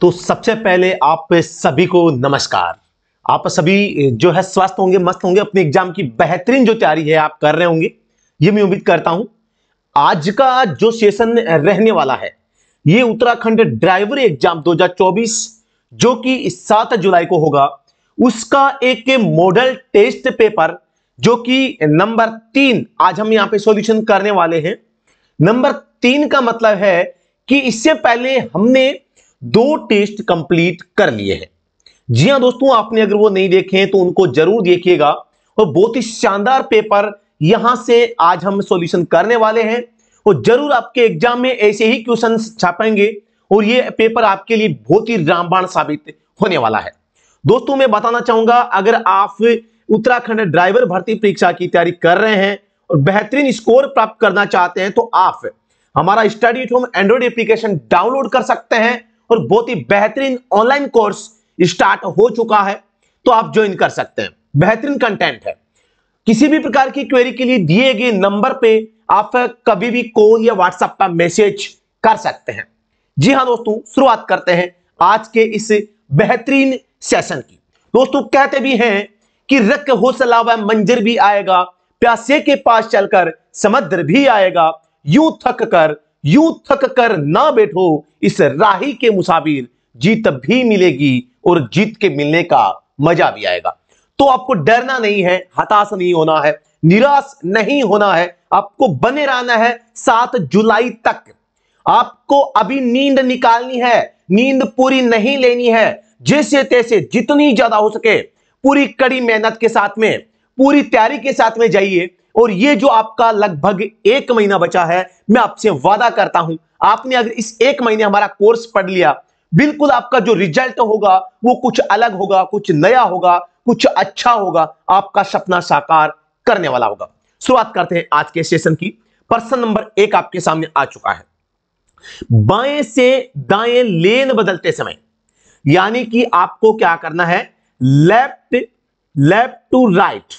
तो सबसे पहले आप सभी को नमस्कार आप सभी जो है स्वस्थ होंगे मस्त होंगे अपने एग्जाम की बेहतरीन जो तैयारी है आप कर रहे होंगे ये मैं उम्मीद करता हूं आज का जो सेशन रहने वाला है ये उत्तराखंड ड्राइवर एग्जाम 2024 जो कि 7 जुलाई को होगा उसका एक मॉडल टेस्ट पेपर जो कि नंबर तीन आज हम यहां पे सॉल्यूशन करने वाले हैं नंबर तीन का मतलब है कि इससे पहले हमने दो टेस्ट कंप्लीट कर लिए हैं जी हाँ दोस्तों आपने अगर वो नहीं देखे हैं तो उनको जरूर देखिएगा और बहुत ही शानदार पेपर यहां से आज हम सॉल्यूशन करने वाले हैं और जरूर आपके एग्जाम में ऐसे ही क्वेश्चन छापेंगे और ये पेपर आपके लिए बहुत ही रामबाण साबित होने वाला है दोस्तों मैं बताना चाहूंगा अगर आप उत्तराखंड ड्राइवर भर्ती परीक्षा की तैयारी कर रहे हैं और बेहतरीन स्कोर प्राप्त करना चाहते हैं तो आप हमारा study home android application download कर सकते हैं और बहुत ही बेहतरीन ऑनलाइन कोर्स स्टार्ट हो चुका है तो आप ज्वाइन कर सकते हैं बेहतरीन कंटेंट है किसी भी प्रकार की क्वेरी के लिए दिए गए नंबर पे आप कभी भी कॉल या व्हाट्सएप पर मैसेज कर सकते हैं जी हाँ दोस्तों शुरुआत करते हैं आज के इस बेहतरीन सेशन की दोस्तों कहते भी हैं कि रक हो सलावा मंजर भी आएगा प्यासे के पास चलकर समुद्र भी आएगा यू थक कर यू थक कर ना बैठो इस राही के मुसाबिर जीत भी मिलेगी और जीत के मिलने का मजा भी आएगा तो आपको डरना नहीं है हताश नहीं होना है निराश नहीं होना है आपको बने रहना है सात जुलाई तक आपको अभी नींद निकालनी है नींद पूरी नहीं लेनी है जैसे तैसे जितनी ज्यादा हो सके पूरी कड़ी मेहनत के साथ में पूरी तैयारी के साथ में जाइए और ये जो आपका लगभग एक महीना बचा है मैं आपसे वादा करता हूं आपने अगर इस एक महीने हमारा कोर्स पढ़ लिया बिल्कुल आपका जो रिजल्ट होगा वो कुछ अलग होगा कुछ नया होगा कुछ अच्छा होगा आपका सपना साकार करने वाला होगा शुरुआत करते हैं आज के सेशन की प्रश्न नंबर एक आपके सामने आ चुका है बाएं से दाएं लेन बदलते समय यानी कि आपको क्या करना है लेफ्ट लेफ्ट टू राइट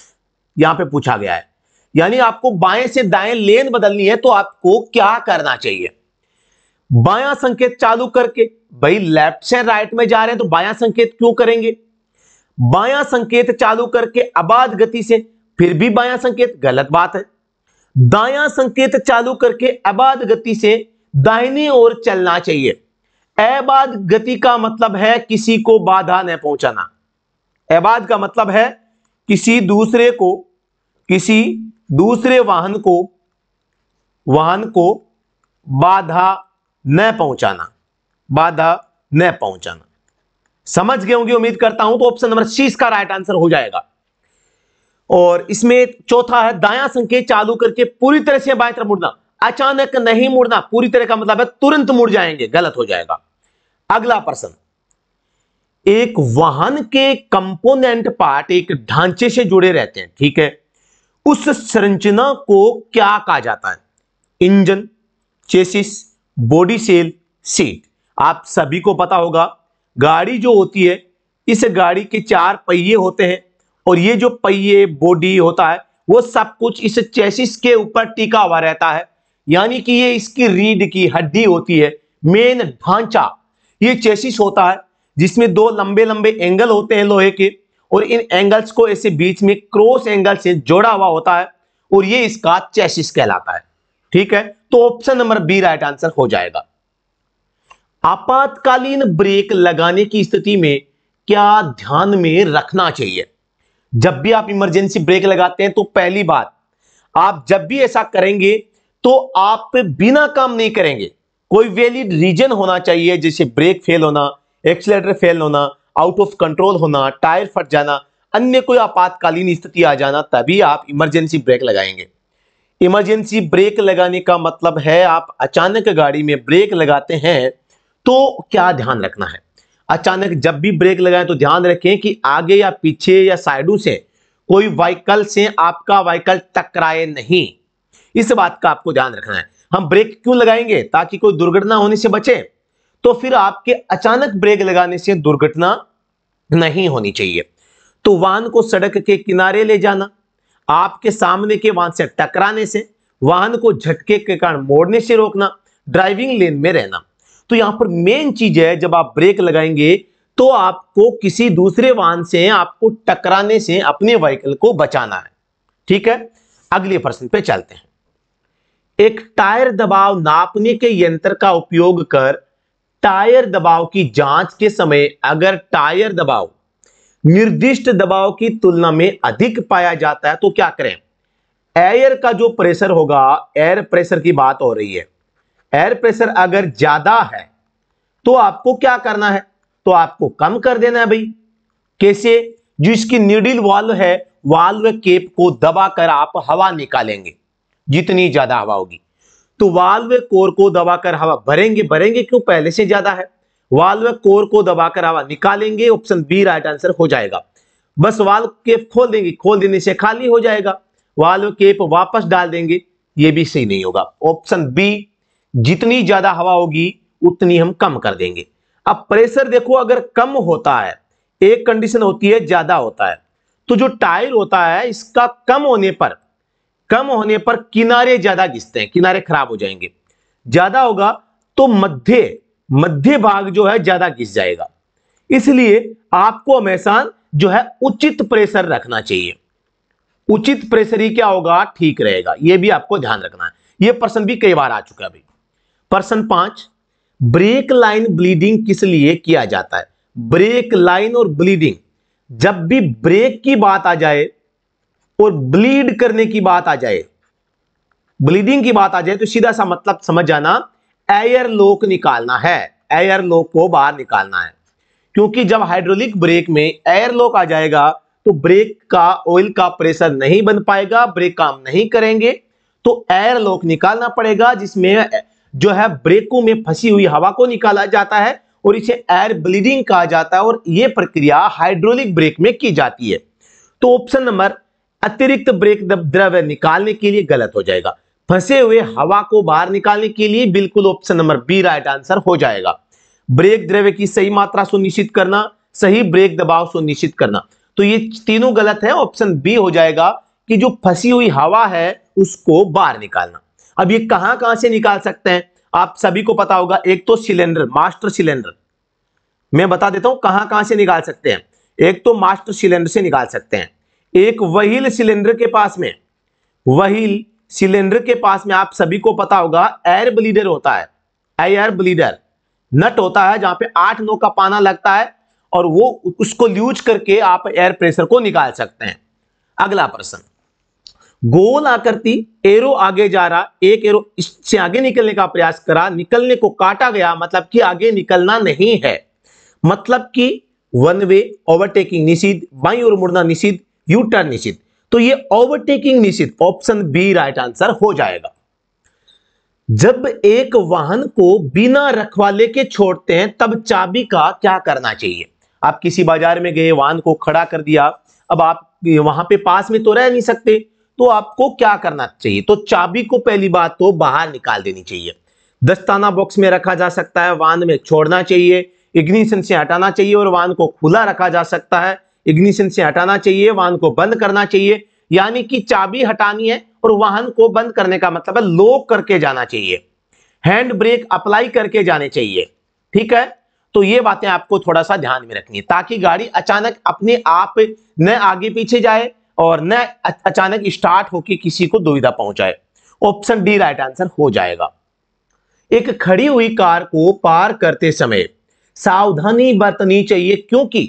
यहां पे पूछा गया है यानी आपको बाएं से दाएं लेन बदलनी है तो आपको क्या करना चाहिए बाया संकेत चालू करके भाई लेफ्ट से राइट में जा रहे हैं तो बाया संकेत क्यों करेंगे बाया संकेत चालू करके अबाध गति से फिर भी बाया संकेत गलत बात है दाया संकेत चालू करके अबाध गति से दाहिनी ओर चलना चाहिए अबाध गति का मतलब है किसी को बाधा न पहुंचाना अबाध का मतलब है किसी दूसरे को किसी दूसरे वाहन को वाहन को बाधा न पहुंचाना बाधा न पहुंचाना समझ गए होंगे उम्मीद करता हूं तो ऑप्शन नंबर सी इसका राइट आंसर हो जाएगा और इसमें चौथा है दायां संकेत चालू करके पूरी तरह से बाएं तरफ मुड़ना अचानक नहीं मुड़ना पूरी तरह का मतलब है तुरंत मुड़ जाएंगे गलत हो जाएगा अगला प्रश्न एक वाहन के कंपोनेंट पार्ट एक ढांचे से जुड़े रहते हैं ठीक है उस संरचना को क्या कहा जाता है engine chassis body shell seat आप सभी को पता होगा गाड़ी जो होती है इस गाड़ी के चार पहिए होते हैं और ये जो पहिए बॉडी होता है वो सब कुछ इस चेसिस के ऊपर टिका हुआ रहता है यानी कि ये इसकी रीढ़ की हड्डी होती है मेन ढांचा ये चेसिस होता है जिसमें दो लंबे लंबे एंगल होते हैं लोहे के और इन एंगल्स को ऐसे बीच में क्रॉस एंगल से जोड़ा हुआ होता है और ये इसका चेसिस कहलाता है ठीक है तो option number B right answer हो जाएगा आपातकालीन ब्रेक लगाने की स्थिति में क्या ध्यान में रखना चाहिए जब भी आप इमरजेंसी ब्रेक लगाते हैं तो पहली बात आप जब भी ऐसा करेंगे तो आप बिना काम नहीं करेंगे कोई वैलिड रीजन होना चाहिए जैसे ब्रेक फेल होना एक्सीटर फेल होना आउट ऑफ कंट्रोल होना टायर फट जाना अन्य कोई आपातकालीन स्थिति आ जाना तभी आप इमरजेंसी ब्रेक लगाएंगे इमरजेंसी ब्रेक लगाने का मतलब है आप अचानक गाड़ी में ब्रेक लगाते हैं तो क्या ध्यान रखना है अचानक जब भी ब्रेक लगाएं तो ध्यान रखें कि आगे या पीछे या साइडों से कोई व्हीकल से आपका वाइकल टकराए नहीं इस बात का आपको ध्यान रखना है हम ब्रेक क्यों लगाएंगे ताकि कोई दुर्घटना होने से बचे तो फिर आपके अचानक ब्रेक लगाने से दुर्घटना नहीं होनी चाहिए तो वाहन को सड़क के किनारे ले जाना आपके सामने के वाहन से टकराने से वाहन को झटके के कारण मोड़ने से रोकना ड्राइविंग लेन में रहना तो यहां पर मेन चीज है जब आप ब्रेक लगाएंगे तो आपको किसी दूसरे वाहन से आपको टकराने से अपने व्हीकल को बचाना है ठीक है अगले प्रश्न पे चलते हैं एक टायर दबाव नापने के यंत्र का उपयोग कर टायर दबाव की जांच के समय अगर टायर दबाव निर्दिष्ट दबाव की तुलना में अधिक पाया जाता है तो क्या करें एयर का जो प्रेशर होगा एयर प्रेशर की बात हो रही है एयर प्रेशर अगर ज्यादा है तो आपको क्या करना है तो आपको कम कर देना है भाई कैसे जो इसकी निडिल वाल्व है वाल्व केप को दबाकर आप हवा निकालेंगे जितनी ज्यादा हवा होगी तो वाल्व कोर को दबाकर हवा भरेंगे भरेंगे क्यों पहले से ज्यादा है वाल्व कोर को दबाकर हवा निकालेंगे ऑप्शन बी राइट आंसर हो जाएगा बस वाल्व केप खोल देंगे खोल देने से खाली हो जाएगा वाल्व केप वापस डाल देंगे ये भी सही नहीं होगा ऑप्शन बी जितनी ज्यादा हवा होगी उतनी हम कम कर देंगे अब प्रेशर देखो अगर कम होता है एक कंडीशन होती है ज्यादा होता है तो जो टायर होता है इसका कम होने पर कम होने पर किनारे ज्यादा घिसते हैं किनारे खराब हो जाएंगे ज्यादा होगा तो मध्य मध्य भाग जो है ज्यादा घिस जाएगा इसलिए आपको हमेशा जो है उचित प्रेशर रखना चाहिए उचित प्रेशर ही क्या होगा ठीक रहेगा यह भी आपको ध्यान रखना है यह प्रश्न भी कई बार आ चुका है अभी प्रश्न पांच ब्रेक लाइन ब्लीडिंग किस लिए किया जाता है ब्रेक लाइन और ब्लीडिंग जब भी ब्रेक की बात आ जाए और ब्लीड करने की बात आ जाए ब्लीडिंग की बात आ जाए तो सीधा सा मतलब समझ जाना एयर लोक निकालना है एयर लोक को बाहर निकालना है क्योंकि जब हाइड्रोलिक ब्रेक में एयर लोक आ जाएगा तो ब्रेक का ऑयल का प्रेशर नहीं बन पाएगा ब्रेक काम नहीं करेंगे तो एयर लोक निकालना पड़ेगा जिसमें जो है ब्रेकों में फंसी हुई हवा को निकाला जाता है और इसे एयर ब्लीडिंग कहा जाता है और यह प्रक्रिया हाइड्रोलिक ब्रेक में की जाती है तो ऑप्शन नंबर अतिरिक्त ब्रेक द्रव्य निकालने के लिए गलत हो जाएगा फंसे हुए हवा को बाहर निकालने के लिए बिल्कुल option number B right answer हो जाएगा ब्रेक द्रव्य की सही मात्रा सुनिश्चित करना सही ब्रेक दबाव सुनिश्चित करना तो ये तीनों गलत है ऑप्शन बी हो जाएगा कि जो फंसी हुई हवा है उसको बाहर निकालना अब ये कहां कहां से निकाल सकते हैं आप सभी को पता होगा एक तो सिलेंडर मास्टर सिलेंडर मैं बता देता हूं कहां कहां से निकाल सकते हैं एक तो मास्टर सिलेंडर से निकाल सकते हैं एक वहील सिलेंडर के पास में वहील सिलेंडर के पास में आप सभी को पता होगा एयर ब्लीडर होता है एयर ब्लीडर नट होता है जहां पे आठ नौ का पाना लगता है और वो उसको यूज करके आप एयर प्रेशर को निकाल सकते हैं अगला प्रश्न गोल आकृति एरो आगे जा रहा एक एरो इससे आगे निकलने का प्रयास करा निकलने को काटा गया मतलब कि आगे निकलना नहीं है मतलब कि वन वे ओवरटेकिंग निषिद्ध बाई और मुड़ना निषिद्ध यू टर्न निश्चित तो ये ओवरटेकिंग निश्चित ऑप्शन बी राइट आंसर हो जाएगा जब एक वाहन को बिना रखवाले के छोड़ते हैं तब चाबी का क्या करना चाहिए आप किसी बाजार में गए वाहन को खड़ा कर दिया अब आप वहां पे पास में तो रह नहीं सकते तो आपको क्या करना चाहिए तो चाबी को पहली बात तो बाहर निकाल देनी चाहिए दस्ताना बॉक्स में रखा जा सकता है वाहन में छोड़ना चाहिए इग्निशन से हटाना चाहिए और वाहन को खुला रखा जा सकता है इग्निशन से हटाना चाहिए वाहन को बंद करना चाहिए यानी कि चाबी हटानी है और वाहन को बंद करने का मतलब है लोक करके जाना चाहिए हैंड ब्रेक अप्लाई करके जाने चाहिए ठीक है तो ये बातें आपको थोड़ा सा ध्यान में रखनी है ताकि गाड़ी अचानक अपने आप न आगे पीछे जाए और न अचानक स्टार्ट होकर किसी को दुविधा पहुंचाए ऑप्शन डी राइट आंसर हो जाएगा एक खड़ी हुई कार को पार करते समय सावधानी बरतनी चाहिए क्योंकि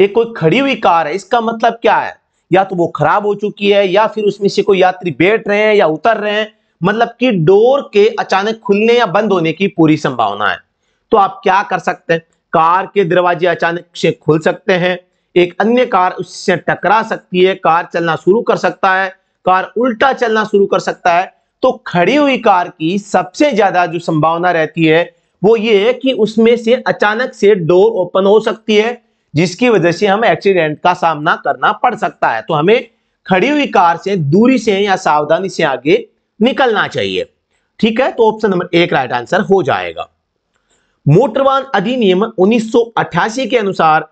ये कोई खड़ी हुई कार है इसका मतलब क्या है या तो वो खराब हो चुकी है या फिर उसमें से कोई यात्री बैठ रहे हैं या उतर रहे हैं मतलब कि डोर के अचानक खुलने या बंद होने की पूरी संभावना है तो आप क्या कर सकते हैं कार के दरवाजे अचानक से खुल सकते हैं एक अन्य कार उससे टकरा सकती है कार चलना शुरू कर सकता है कार उल्टा चलना शुरू कर सकता है तो खड़ी हुई कार की सबसे ज्यादा जो संभावना रहती है वो ये है कि उसमें से अचानक से डोर ओपन हो सकती है जिसकी वजह से हमें एक्सीडेंट का सामना करना पड़ सकता है तो हमें खड़ी हुई कार से दूरी से या सावधानी से आगे निकलना चाहिए ठीक है तो ऑप्शन नंबर एक राइट आंसर हो जाएगा मोटर वाहन अधिनियम 1988 के अनुसार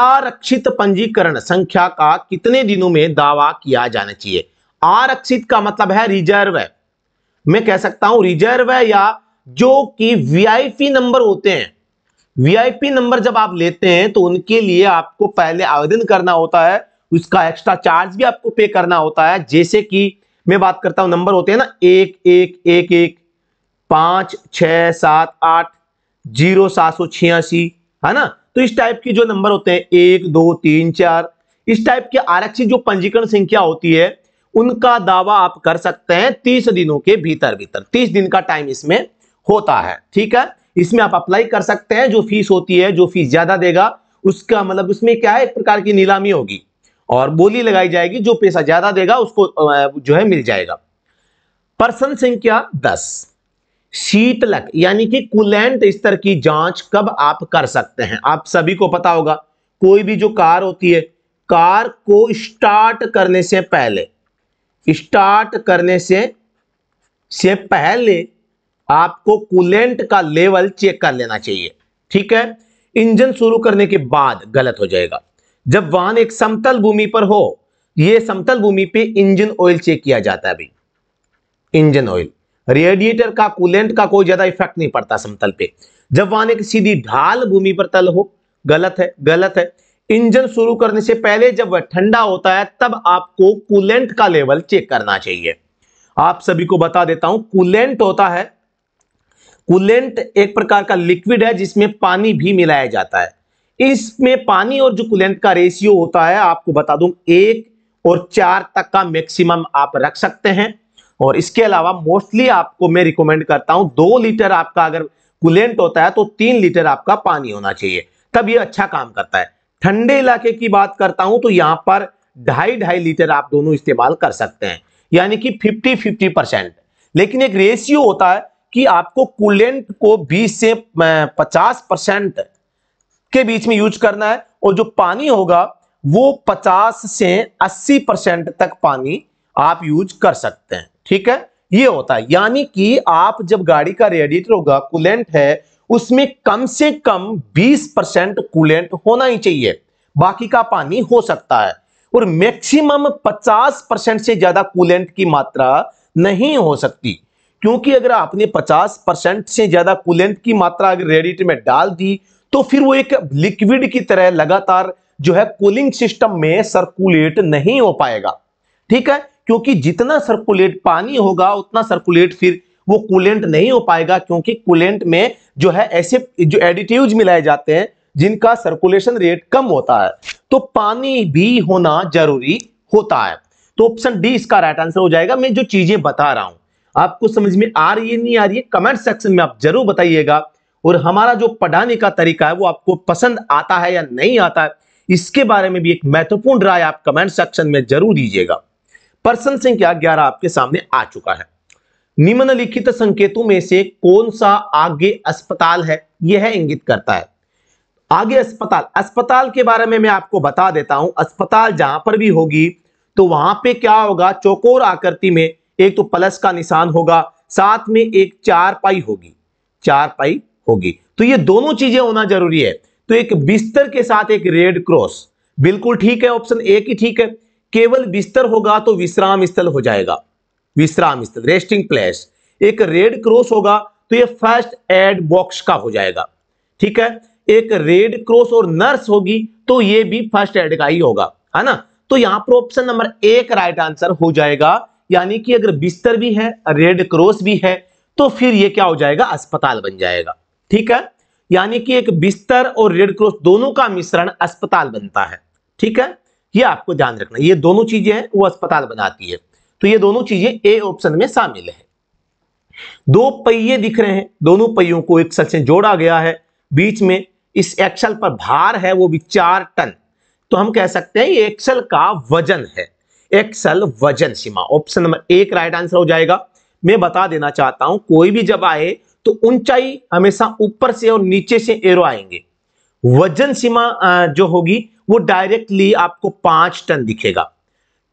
आरक्षित पंजीकरण संख्या का कितने दिनों में दावा किया जाना चाहिए आरक्षित का मतलब है रिजर्व है मैं कह सकता हूं रिजर्व है या जो कि वीआईपी नंबर होते हैं वीआईपी नंबर जब आप लेते हैं तो उनके लिए आपको पहले आवेदन करना होता है उसका एक्स्ट्रा चार्ज भी आपको पे करना होता है जैसे कि मैं बात करता हूं नंबर होते हैं ना एक एक एक एक पांच छ सात आठ जीरो सात सौ छियासी है ना तो इस टाइप के जो नंबर होते हैं एक दो तीन चार इस टाइप के आरक्षित जो पंजीकरण संख्या होती है उनका दावा आप कर सकते हैं तीस दिनों के भीतर भीतर तीस दिन का टाइम इसमें होता है ठीक है इसमें आप अप्लाई कर सकते हैं जो फीस होती है जो फीस ज्यादा देगा उसका मतलब उसमें क्या है एक प्रकार की नीलामी होगी और बोली लगाई जाएगी जो पैसा ज्यादा देगा उसको जो है मिल जाएगा पर्सन संख्या दस शीतलक यानी कि कुलेंट स्तर की जांच कब आप कर सकते हैं आप सभी को पता होगा कोई भी जो कार होती है कार को स्टार्ट करने से पहले स्टार्ट करने से से पहले आपको कूलेंट का लेवल चेक कर लेना चाहिए ठीक है इंजन शुरू करने के बाद गलत हो जाएगा जब वाहन एक समतल भूमि पर हो यह समतल भूमि पे इंजन ऑयल चेक किया जाता है अभी इंजन ऑयल रेडिएटर का कूलेंट का कोई ज्यादा इफेक्ट नहीं पड़ता समतल पे जब वाहन एक सीधी ढाल भूमि पर तल हो गलत है गलत है इंजन शुरू करने से पहले जब वह ठंडा होता है तब आपको कूलेंट का लेवल चेक करना चाहिए आप सभी को बता देता हूं कूलेंट होता है कुलेंट एक प्रकार का लिक्विड है जिसमें पानी भी मिलाया जाता है इसमें पानी और जो कुलेंट का रेशियो होता है आपको बता दूं एक और चार तक का मैक्सिमम आप रख सकते हैं और इसके अलावा मोस्टली आपको मैं रिकमेंड करता हूं दो लीटर आपका अगर कुलेंट होता है तो तीन लीटर आपका पानी होना चाहिए तब ये अच्छा काम करता है ठंडे इलाके की बात करता हूं तो यहां पर ढाई ढाई लीटर आप दोनों इस्तेमाल कर सकते हैं यानी कि फिफ्टी फिफ्टी परसेंट लेकिन एक रेशियो होता है कि आपको कूलेंट को 20 से 50 परसेंट के बीच में यूज करना है और जो पानी होगा वो 50 से 80 परसेंट तक पानी आप यूज कर सकते हैं ठीक है ये होता है यानी कि आप जब गाड़ी का रेडिएटर होगा कूलेंट है उसमें कम से कम 20 परसेंट कूलेंट होना ही चाहिए बाकी का पानी हो सकता है और मैक्सिमम 50 परसेंट से ज्यादा कूलेंट की मात्रा नहीं हो सकती क्योंकि अगर आपने 50 परसेंट से ज्यादा कूलेंट की मात्रा अगर रेडिट में डाल दी तो फिर वो एक लिक्विड की तरह लगातार जो है कूलिंग सिस्टम में सर्कुलेट नहीं हो पाएगा ठीक है क्योंकि जितना सर्कुलेट पानी होगा उतना सर्कुलेट फिर वो कूलेंट नहीं हो पाएगा क्योंकि कूलेंट में जो है ऐसे जो एडिटिव्स मिलाए जाते हैं जिनका सर्कुलेशन रेट कम होता है तो पानी भी होना जरूरी होता है तो ऑप्शन डी इसका राइट आंसर हो जाएगा मैं जो चीजें बता रहा हूं आपको समझ में आ रही है नहीं आ रही है कमेंट सेक्शन में आप जरूर बताइएगा और हमारा जो पढ़ाने का तरीका है वो आपको पसंद आता है या नहीं आता है इसके बारे में भी एक महत्वपूर्ण राय आप कमेंट सेक्शन में जरूर दीजिएगा पर्सन संख्या ग्यारह आपके सामने आ चुका है निम्नलिखित संकेतों में से कौन सा आगे अस्पताल है यह इंगित करता है आगे अस्पताल अस्पताल के बारे में मैं आपको बता देता हूं अस्पताल जहां पर भी होगी तो वहां पे क्या होगा चौकोर आकृति में एक तो प्लस का निशान होगा साथ में एक चार पाई होगी चार पाई होगी तो ये दोनों चीजें होना जरूरी है तो एक बिस्तर के साथ एक रेड क्रॉस बिल्कुल ठीक है ऑप्शन ए की ठीक है केवल बिस्तर होगा तो विश्राम स्थल हो जाएगा विश्राम स्थल रेस्टिंग प्लेस एक रेड क्रॉस होगा तो ये फर्स्ट एड बॉक्स का हो जाएगा ठीक है एक रेड क्रॉस और नर्स होगी तो ये भी फर्स्ट एड का ही होगा है ना तो यहां पर ऑप्शन नंबर एक राइट आंसर हो जाएगा यानी कि अगर बिस्तर भी है रेड क्रॉस भी है तो फिर ये क्या हो जाएगा अस्पताल बन जाएगा ठीक है यानी कि एक बिस्तर और रेड क्रॉस दोनों का मिश्रण अस्पताल बनता है ठीक है ये आपको ध्यान रखना ये दोनों चीजें हैं वो अस्पताल बनाती है तो ये दोनों चीजें ए ऑप्शन में शामिल है दो पहिए दिख रहे हैं दोनों पहियों को एक से जोड़ा गया है बीच में इस एक्सल पर भार है वो भी चार टन तो हम कह सकते हैं ये एक्सल का वजन है एक्सल वजन सीमा ऑप्शन नंबर एक राइट आंसर हो जाएगा मैं बता देना चाहता हूं कोई भी जब आए तो ऊंचाई हमेशा ऊपर से और नीचे से एरो आएंगे वजन सीमा जो होगी वो डायरेक्टली आपको पांच टन दिखेगा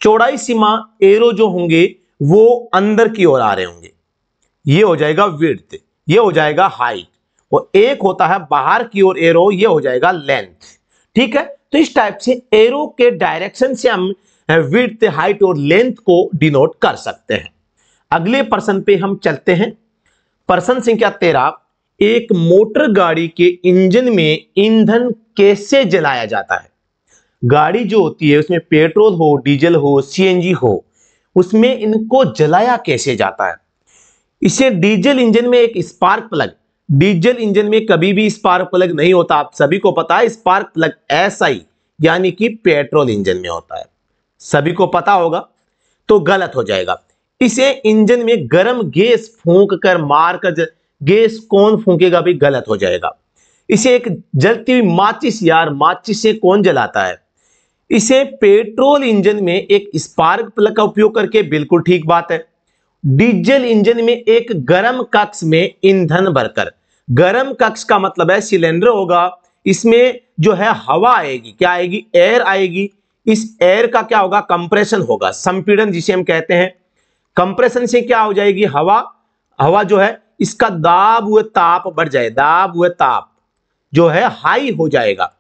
चौड़ाई सीमा एरो जो होंगे वो अंदर की ओर आ रहे होंगे ये हो जाएगा विर्थ ये हो जाएगा हाइट और एक होता है बाहर की ओर एरो ये हो जाएगा लेंथ ठीक है तो इस टाइप से एरो के डायरेक्शन से हम विथ हाइट और लेंथ को डिनोट कर सकते हैं अगले प्रश्न पे हम चलते हैं प्रश्न संख्या तेरा एक मोटर गाड़ी के इंजन में ईंधन कैसे जलाया जाता है गाड़ी जो होती है उसमें पेट्रोल हो डीजल हो सीएनजी हो उसमें इनको जलाया कैसे जाता है इसे डीजल इंजन में एक स्पार्क प्लग डीजल इंजन में कभी भी स्पार्क प्लग नहीं होता आप सभी को पता है स्पार्क प्लग ऐसा ही यानी कि पेट्रोल इंजन में होता है सभी को पता होगा तो गलत हो जाएगा इसे इंजन में गर्म गैस फूंक कर मार कर गैस कौन फूंकेगा भी गलत हो जाएगा इसे एक जलती हुई माचिस यार माचिस से कौन जलाता है इसे पेट्रोल इंजन में एक स्पार्क प्लग का उपयोग करके बिल्कुल ठीक बात है डीजल इंजन में एक गर्म कक्ष में ईंधन भरकर गर्म कक्ष का मतलब है सिलेंडर होगा इसमें जो है हवा आएगी क्या आएगी एयर आएगी इस एयर का क्या होगा कंप्रेशन होगा संपीड़न जिसे हम कहते हैं कंप्रेशन से क्या हो जाएगी हवा हवा जो है इसका दाब व ताप बढ़ जाए दाब व ताप जो है हाई हो जाएगा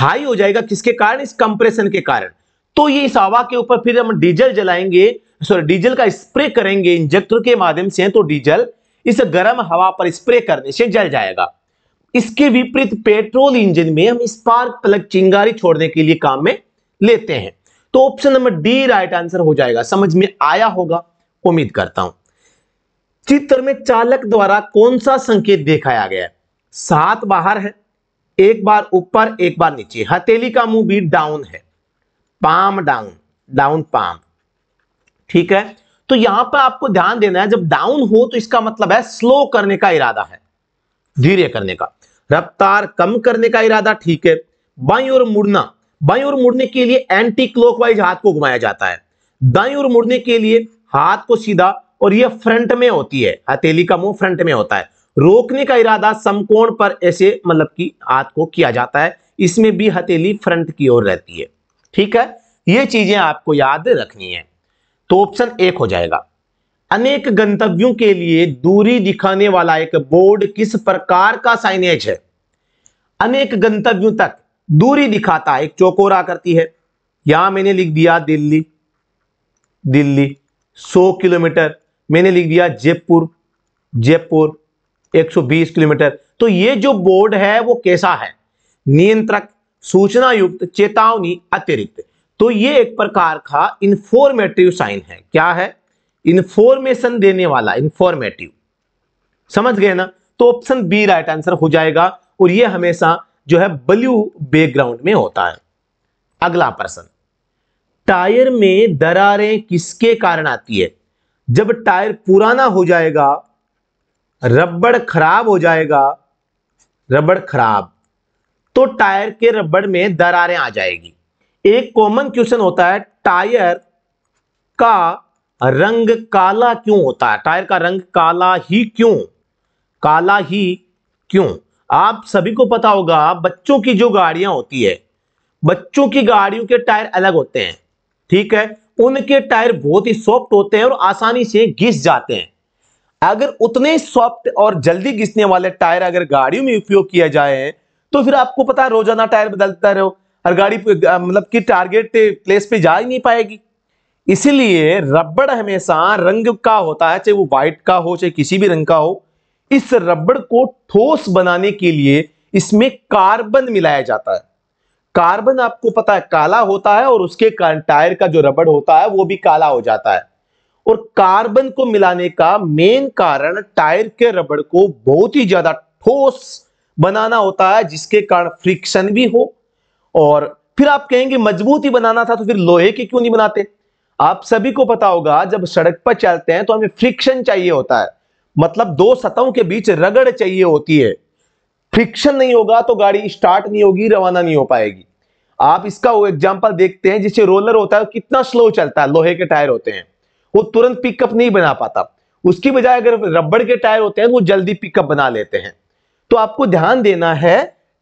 हाई हो जाएगा किसके कारण इस कंप्रेशन के कारण तो ये इस हवा के ऊपर फिर हम डीजल जलाएंगे सॉरी डीजल का स्प्रे करेंगे इंजेक्टर के माध्यम से तो डीजल इस गर्म हवा पर स्प्रे करने से जल जाएगा इसके विपरीत पेट्रोल इंजन में हम स्पार्क प्लग चिंगारी छोड़ने के लिए काम में लेते हैं तो option number D right answer हो जाएगा समझ में आया होगा उम्मीद करता हूं चित्र में चालक द्वारा कौन सा संकेत देखाया गया है सात बाहर है एक बार ऊपर एक बार नीचे हथेली का मुंह भी डाउन है पाम डाउन डाउन पाम ठीक है तो यहां पर आपको ध्यान देना है जब डाउन हो तो इसका मतलब है स्लो करने का इरादा है धीरे करने का रफ्तार कम करने का इरादा ठीक है बाई और मुड़ना बाई ओर मुड़ने के लिए एंटी क्लॉकवाइज हाथ को घुमाया जाता है दाई ओर मुड़ने के लिए हाथ को सीधा और यह फ्रंट में होती है हथेली का मुंह फ्रंट में होता है रोकने का इरादा समकोण पर ऐसे मतलब कि हाथ को किया जाता है इसमें भी हथेली फ्रंट की ओर रहती है ठीक है ये चीजें आपको याद रखनी है तो ऑप्शन एक हो जाएगा अनेक गंतव्यों के लिए दूरी दिखाने वाला एक बोर्ड किस प्रकार का साइनेज है अनेक गंतव्यों तक दूरी दिखाता है एक चौकोरा करती है यहां मैंने लिख दिया दिल्ली दिल्ली 100 किलोमीटर मैंने लिख दिया जयपुर जयपुर 120 किलोमीटर तो ये जो बोर्ड है वो कैसा है नियंत्रक सूचना युक्त चेतावनी अतिरिक्त तो ये एक प्रकार का इंफॉर्मेटिव साइन है क्या है इंफॉर्मेशन देने वाला इंफॉर्मेटिव समझ गए ना तो ऑप्शन बी राइट आंसर हो जाएगा और ये हमेशा जो है ब्लू बैकग्राउंड में होता है अगला प्रश्न टायर में दरारें किसके कारण आती है जब टायर पुराना हो जाएगा रबड़ खराब हो जाएगा रबड़ खराब तो टायर के रबड़ में दरारें आ जाएगी एक कॉमन क्वेश्चन होता है टायर का रंग काला क्यों होता है टायर का रंग काला ही क्यों काला ही क्यों आप सभी को पता होगा बच्चों की जो गाड़ियां होती है बच्चों की गाड़ियों के टायर अलग होते हैं ठीक है उनके टायर बहुत ही सॉफ्ट होते हैं और आसानी से घिस जाते हैं अगर उतने सॉफ्ट और जल्दी घिसने वाले टायर अगर गाड़ियों में उपयोग किया जाए तो फिर आपको पता है रोजाना टायर बदलता रहो और गाड़ी मतलब कि टारगेट प्लेस पे जा ही नहीं पाएगी इसीलिए रबड़ हमेशा रंग का होता है चाहे वो व्हाइट का हो चाहे किसी भी रंग का हो इस रबड़ को ठोस बनाने के लिए इसमें कार्बन मिलाया जाता है कार्बन आपको पता है काला होता है और उसके कारण टायर का जो रबड़ होता है वो भी काला हो जाता है और कार्बन को मिलाने का मेन कारण टायर के रबड़ को बहुत ही ज्यादा ठोस बनाना होता है जिसके कारण फ्रिक्शन भी हो और फिर आप कहेंगे मजबूती बनाना था तो फिर लोहे की क्यों नहीं बनाते आप सभी को पता होगा जब सड़क पर चलते हैं तो हमें फ्रिक्शन चाहिए होता है मतलब दो सतहों के बीच रगड़ चाहिए होती है फ्रिक्शन नहीं होगा तो गाड़ी स्टार्ट नहीं होगी रवाना नहीं हो पाएगी आप इसका वो एग्जाम्पल देखते हैं जिसे रोलर होता है कितना स्लो चलता है लोहे के टायर होते हैं वो तुरंत पिकअप नहीं बना पाता उसकी बजाय अगर रबड़ के टायर होते हैं तो वो जल्दी पिकअप बना लेते हैं तो आपको ध्यान देना है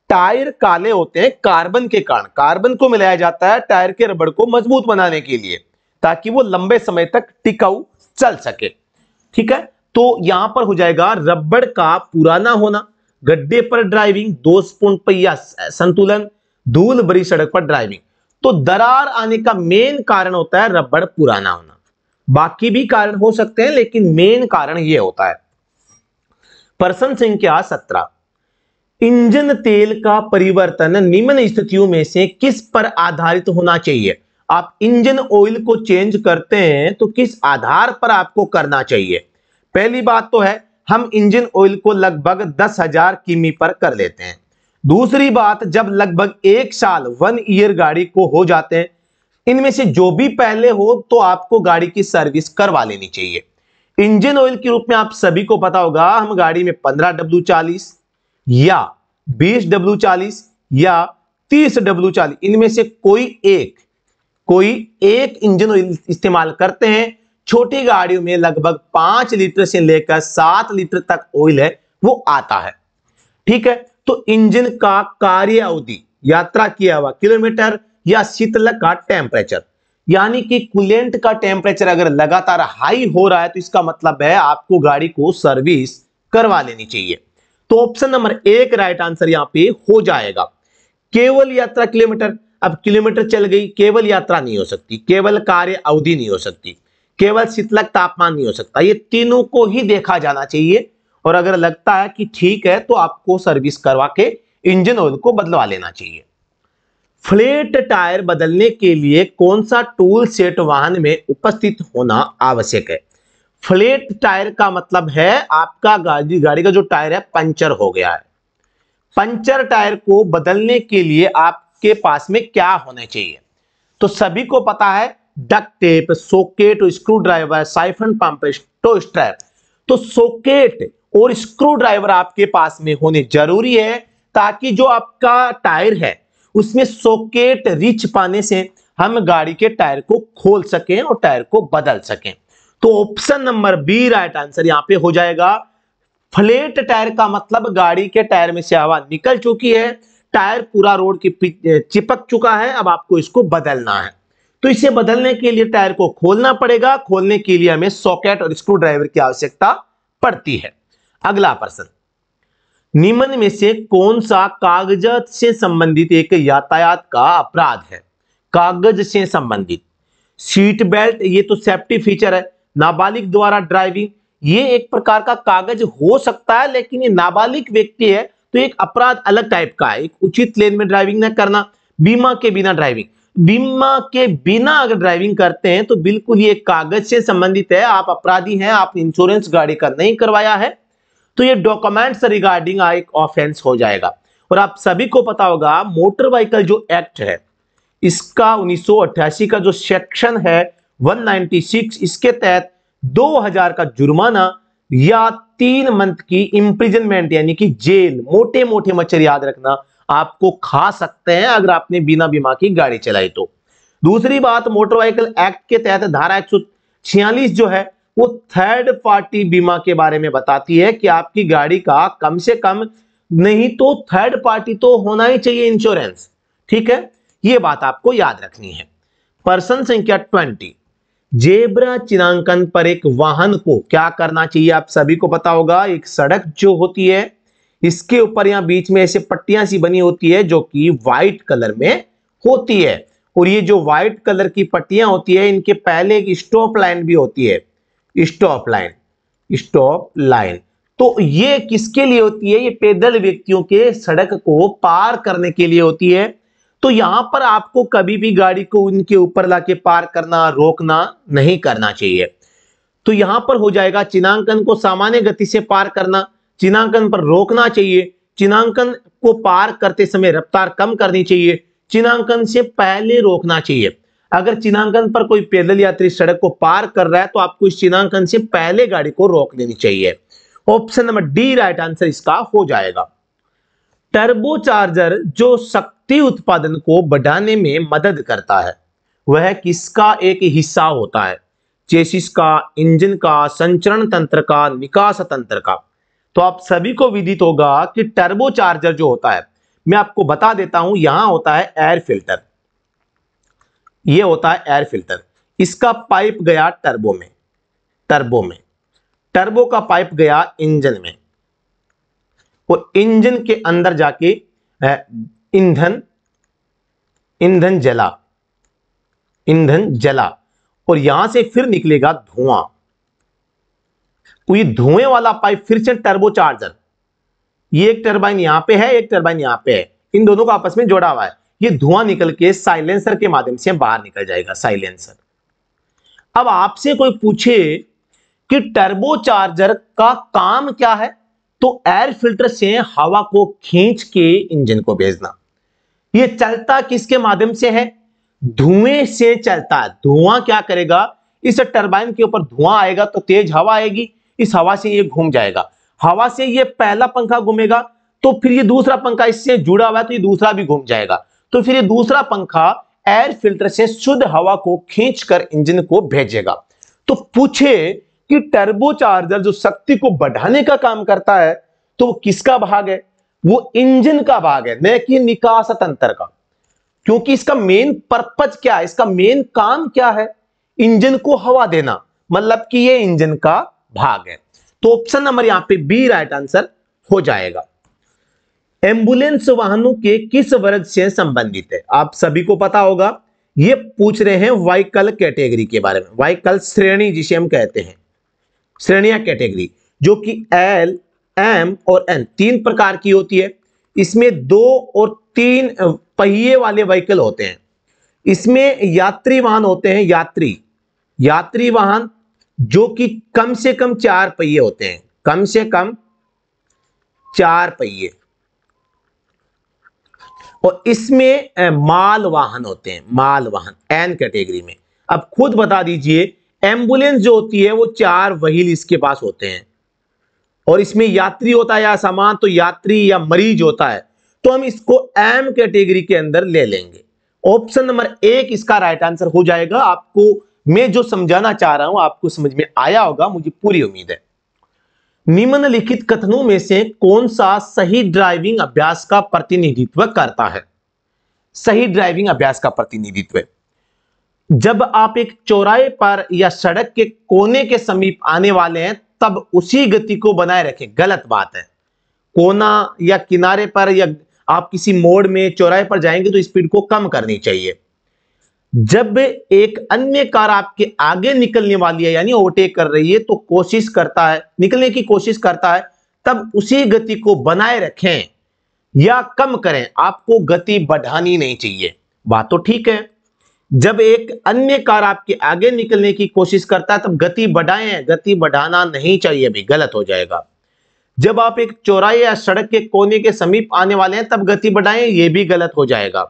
टायर काले होते हैं कार्बन के कारण कार्बन को मिलाया जाता है टायर के रबड़ को मजबूत बनाने के लिए ताकि वो लंबे समय तक टिकाऊ चल सके ठीक है तो यहां पर हो जाएगा रबड़ का पुराना होना गड्ढे पर ड्राइविंग दो स्पूर्ण पहिया संतुलन धूल भरी सड़क पर ड्राइविंग तो दरार आने का मेन कारण होता है रबड़ पुराना होना बाकी भी कारण हो सकते हैं लेकिन मेन कारण यह होता है सिंह संख्या सत्रह इंजन तेल का परिवर्तन निम्न स्थितियों में से किस पर आधारित होना चाहिए आप इंजन ऑयल को चेंज करते हैं तो किस आधार पर आपको करना चाहिए पहली बात तो है हम इंजन ऑयल को लगभग दस हजार किमी पर कर लेते हैं दूसरी बात जब लगभग एक साल वन ईयर गाड़ी को हो जाते हैं इनमें से जो भी पहले हो तो आपको गाड़ी की सर्विस करवा लेनी चाहिए इंजन ऑयल के रूप में आप सभी को पता होगा हम गाड़ी में पंद्रह डब्ल्यू चालीस या बीस डब्ल्यू चालीस या तीस डब्ल्यू चालीस इनमें से कोई एक कोई एक इंजन ऑयल इस्तेमाल करते हैं छोटी गाड़ियों में लगभग पांच लीटर से लेकर सात लीटर तक ऑयल है वो आता है ठीक है तो इंजन का कार्य अवधि यात्रा किया हुआ किलोमीटर या शीतलक का टेम्परेचर यानी कि कुलेंट का टेम्परेचर अगर लगातार हाई हो रहा है तो इसका मतलब है आपको गाड़ी को सर्विस करवा लेनी चाहिए तो ऑप्शन नंबर एक राइट आंसर यहां पे हो जाएगा केवल यात्रा किलोमीटर अब किलोमीटर चल गई केवल यात्रा नहीं हो सकती केवल कार्य अवधि नहीं हो सकती केवल शीतलक तापमान नहीं हो सकता ये तीनों को ही देखा जाना चाहिए और अगर लगता है कि ठीक है तो आपको सर्विस करवा के इंजन ऑयल को बदलवा लेना चाहिए फ्लेट टायर बदलने के लिए कौन सा टूल सेट वाहन में उपस्थित होना आवश्यक है फ्लेट टायर का मतलब है आपका गाड़ी गाड़ी का जो टायर है पंचर हो गया है पंचर टायर को बदलने के लिए आपके पास में क्या होना चाहिए तो सभी को पता है डक टेप सोकेट और screw driver siphon pump tow strap तो सोकेट और स्क्रू ड्राइवर आपके पास में होने जरूरी है ताकि जो आपका टायर है उसमें सोकेट रिच पाने से हम गाड़ी के टायर को खोल सकें और टायर को बदल सकें तो option number B right answer यहां पे हो जाएगा फ्लेट टायर का मतलब गाड़ी के टायर में से हवा निकल चुकी है टायर पूरा रोड की चिपक चुका है अब आपको इसको बदलना है तो इसे बदलने के लिए टायर को खोलना पड़ेगा खोलने के लिए हमें सॉकेट और स्क्रू ड्राइवर की आवश्यकता पड़ती है अगला प्रश्न निम्न में से कौन सा कागज से संबंधित एक यातायात का अपराध है कागज से संबंधित सीट बेल्ट ये तो सेफ्टी फीचर है नाबालिग द्वारा ड्राइविंग ये एक प्रकार का कागज हो सकता है लेकिन ये नाबालिग व्यक्ति है तो एक अपराध अलग टाइप का है एक उचित लेन में ड्राइविंग न करना बीमा के बिना ड्राइविंग बीमा के बिना अगर ड्राइविंग करते हैं तो बिल्कुल ये कागज से संबंधित है आप अपराधी हैं आपने इंश्योरेंस गाड़ी का नहीं करवाया है तो ये डॉक्यूमेंट्स रिगार्डिंग एक ऑफेंस हो जाएगा और आप सभी को पता होगा मोटर व्हीकल जो एक्ट है इसका उन्नीस का जो सेक्शन है 196 इसके तहत 2000 का जुर्माना या तीन मंथ की इम्प्रिजनमेंट यानी कि जेल मोटे मोटे मच्छर याद रखना आपको खा सकते हैं अगर आपने बिना बीमा की गाड़ी चलाई तो दूसरी बात मोटर व्हीकल एक्ट के तहत धारा एक जो है वो थर्ड पार्टी बीमा के बारे में बताती है कि आपकी गाड़ी का कम से कम नहीं तो थर्ड पार्टी तो होना ही चाहिए इंश्योरेंस ठीक है ये बात आपको याद रखनी है पर्सन संख्या ट्वेंटी जेब्रा चिन्हांकन पर एक वाहन को क्या करना चाहिए आप सभी को पता होगा एक सड़क जो होती है इसके ऊपर यहाँ बीच में ऐसे पट्टियां सी बनी होती है जो कि व्हाइट कलर में होती है और ये जो व्हाइट कलर की पट्टियां होती है इनके पहले एक स्टॉप लाइन भी होती है स्टॉप लाइन स्टॉप लाइन तो ये किसके लिए होती है ये पैदल व्यक्तियों के सड़क को पार करने के लिए होती है तो यहां पर आपको कभी भी गाड़ी को उनके ऊपर लाके पार करना रोकना नहीं करना चाहिए तो यहां पर हो जाएगा चिन्हांकन को सामान्य गति से पार करना चिन्हांकन पर रोकना चाहिए चिन्हांकन को पार करते समय रफ्तार कम करनी चाहिए चिन्हांकन से पहले रोकना चाहिए अगर चिन्हांकन पर कोई पैदल यात्री सड़क को पार कर रहा है तो आपको इस चिन्हांकन से पहले गाड़ी को रोक लेनी चाहिए option number D right answer इसका हो जाएगा टर्बो चार्जर जो शक्ति उत्पादन को बढ़ाने में मदद करता है वह किसका एक हिस्सा होता है चेसिस का इंजन का संचरण तंत्र का निकास तंत्र का तो आप सभी को विदित होगा कि टर्बो चार्जर जो होता है मैं आपको बता देता हूं यहां होता है एयर फिल्टर यह होता है एयर फिल्टर इसका पाइप गया टर्बो में टर्बो में टर्बो का पाइप गया इंजन में और इंजन के अंदर जाके ईंधन ईंधन जला ईंधन जला और यहां से फिर निकलेगा धुआं ये धुएं वाला पाइप फिर से टर्बोचार्जर ये एक टर्बाइन यहां पे है एक टर्बाइन यहां पे है इन दोनों का आपस में जोड़ा हुआ है ये धुआं निकल के साइलेंसर के माध्यम से बाहर निकल जाएगा साइलेंसर अब आपसे कोई पूछे कि टर्बोचार्जर का काम क्या है तो एयर फिल्टर से हवा को खींच के इंजन को भेजना ये चलता किसके माध्यम से है धुएं से चलता है धुआं क्या करेगा इस टरबाइन के ऊपर धुआं आएगा तो तेज हवा आएगी इस हवा से ये घूम जाएगा हवा से ये पहला पंखा घूमेगा तो फिर ये दूसरा पंखा इससे जुड़ा हुआ है तो ये दूसरा भी घूम जाएगा तो फिर ये दूसरा पंखा एयर फिल्टर से शुद्ध हवा को खींचकर इंजन को भेजेगा तो पूछे कि टर्बो चार्जर जो शक्ति को बढ़ाने का काम करता है तो वो किसका भाग है वो इंजन का भाग है न कि निकास तंत्र का क्योंकि इसका मेन पर्पज क्या है इसका मेन काम क्या है इंजन को हवा देना मतलब कि ये इंजन का भाग है तो ऑप्शन नंबर यहां पे बी राइट आंसर हो जाएगा एम्बुलेंस वाहनों के किस वर्ग से संबंधित है आप सभी को पता होगा ये पूछ रहे हैं वाइकल कैटेगरी के बारे में वाइकल श्रेणी जिसे हम कहते हैं श्रेणिया कैटेगरी जो कि एल एम और एन तीन प्रकार की होती है इसमें दो और तीन पहिए वाले व्हीकल होते हैं इसमें यात्री वाहन होते हैं यात्री यात्री वाहन जो कि कम से कम चार पहिए होते हैं कम से कम चार पहिए और इसमें माल वाहन होते हैं माल वाहन एन कैटेगरी में अब खुद बता दीजिए एम्बुलेंस जो होती है वो चार वहील इसके पास होते हैं और इसमें यात्री होता है या सामान तो यात्री या मरीज होता है तो हम इसको एम कैटेगरी के अंदर ले लेंगे ऑप्शन नंबर एक इसका राइट आंसर हो जाएगा आपको मैं जो समझाना चाह रहा हूं आपको समझ में आया होगा मुझे पूरी उम्मीद है निम्नलिखित कथनों में से कौन सा सही ड्राइविंग अभ्यास का प्रतिनिधित्व करता है सही ड्राइविंग अभ्यास का प्रतिनिधित्व जब आप एक चौराहे पर या सड़क के कोने के समीप आने वाले हैं तब उसी गति को बनाए रखें गलत बात है कोना या किनारे पर या आप किसी मोड़ में चौराहे पर जाएंगे तो स्पीड को कम करनी चाहिए जब एक अन्य कार आपके आगे निकलने वाली है यानी ओवरटेक कर रही है तो कोशिश करता है निकलने की कोशिश करता है तब उसी गति को बनाए रखें या कम करें आपको गति बढ़ानी नहीं चाहिए बात तो ठीक है जब एक अन्य कार आपके आगे निकलने की कोशिश करता है तब गति बढ़ाएं गति बढ़ाना नहीं चाहिए भी गलत हो जाएगा जब आप एक चौराहे या सड़क के कोने के समीप आने वाले हैं तब गति बढ़ाएं ये भी गलत हो जाएगा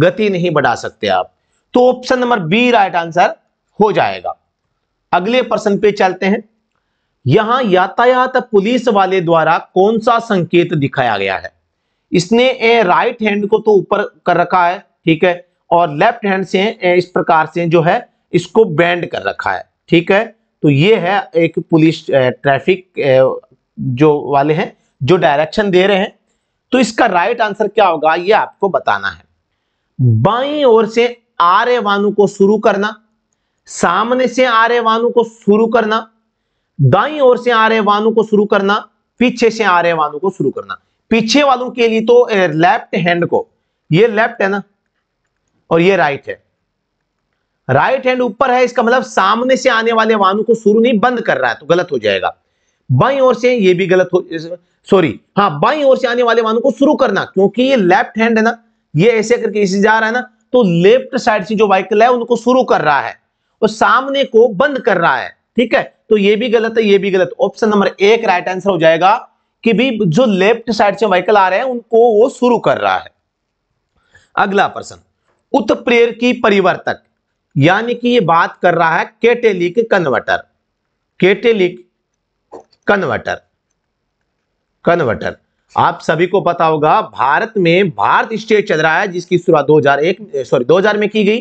गति नहीं बढ़ा सकते आप तो option number B right answer हो जाएगा अगले प्रश्न पे चलते हैं यहां यातायात पुलिस वाले द्वारा कौन सा संकेत दिखाया गया है इसने ए राइट हैंड को तो ऊपर कर रखा है ठीक है और लेफ्ट हैंड से ए, इस प्रकार से जो है इसको बैंड कर रखा है ठीक है तो ये है एक पुलिस ट्रैफिक जो वाले हैं जो डायरेक्शन दे रहे हैं तो इसका राइट आंसर क्या होगा ये आपको बताना है बाई ओर से आर्य वाणु को शुरू करना सामने से आर्य वाणु को शुरू करना दाई ओर से आर्य वाणु को शुरू करना पीछे से आर्य वाणु को शुरू करना पीछे वालों के लिए तो लेफ्ट हैंड को ये लेफ्ट है ना और ये राइट है राइट हैंड ऊपर है इसका मतलब सामने से आने वाले वाहनों को शुरू नहीं बंद कर रहा है तो गलत हो जाएगा बाई ओर से ये भी गलत हो सॉरी हाँ बाई ओर से आने वाले वाहनों को शुरू करना क्योंकि ये लेफ्ट हैंड है ना ये ऐसे करके इसे जा रहा है ना तो लेफ्ट साइड से जो व्हीकल है उनको शुरू कर रहा है और सामने को बंद कर रहा है ठीक है तो ये भी गलत है ये भी गलत ऑप्शन नंबर एक राइट आंसर हो जाएगा कि भी जो लेफ्ट साइड से व्हीकल आ रहे हैं उनको वो शुरू कर रहा है अगला प्रश्न उत्प्रेर की परिवर्तक यानी कि ये बात कर रहा है catalytic converter catalytic converter converter आप सभी को पता होगा भारत में भारत स्टेट चल रहा है जिसकी शुरुआत 2001 सॉरी 2000 में की गई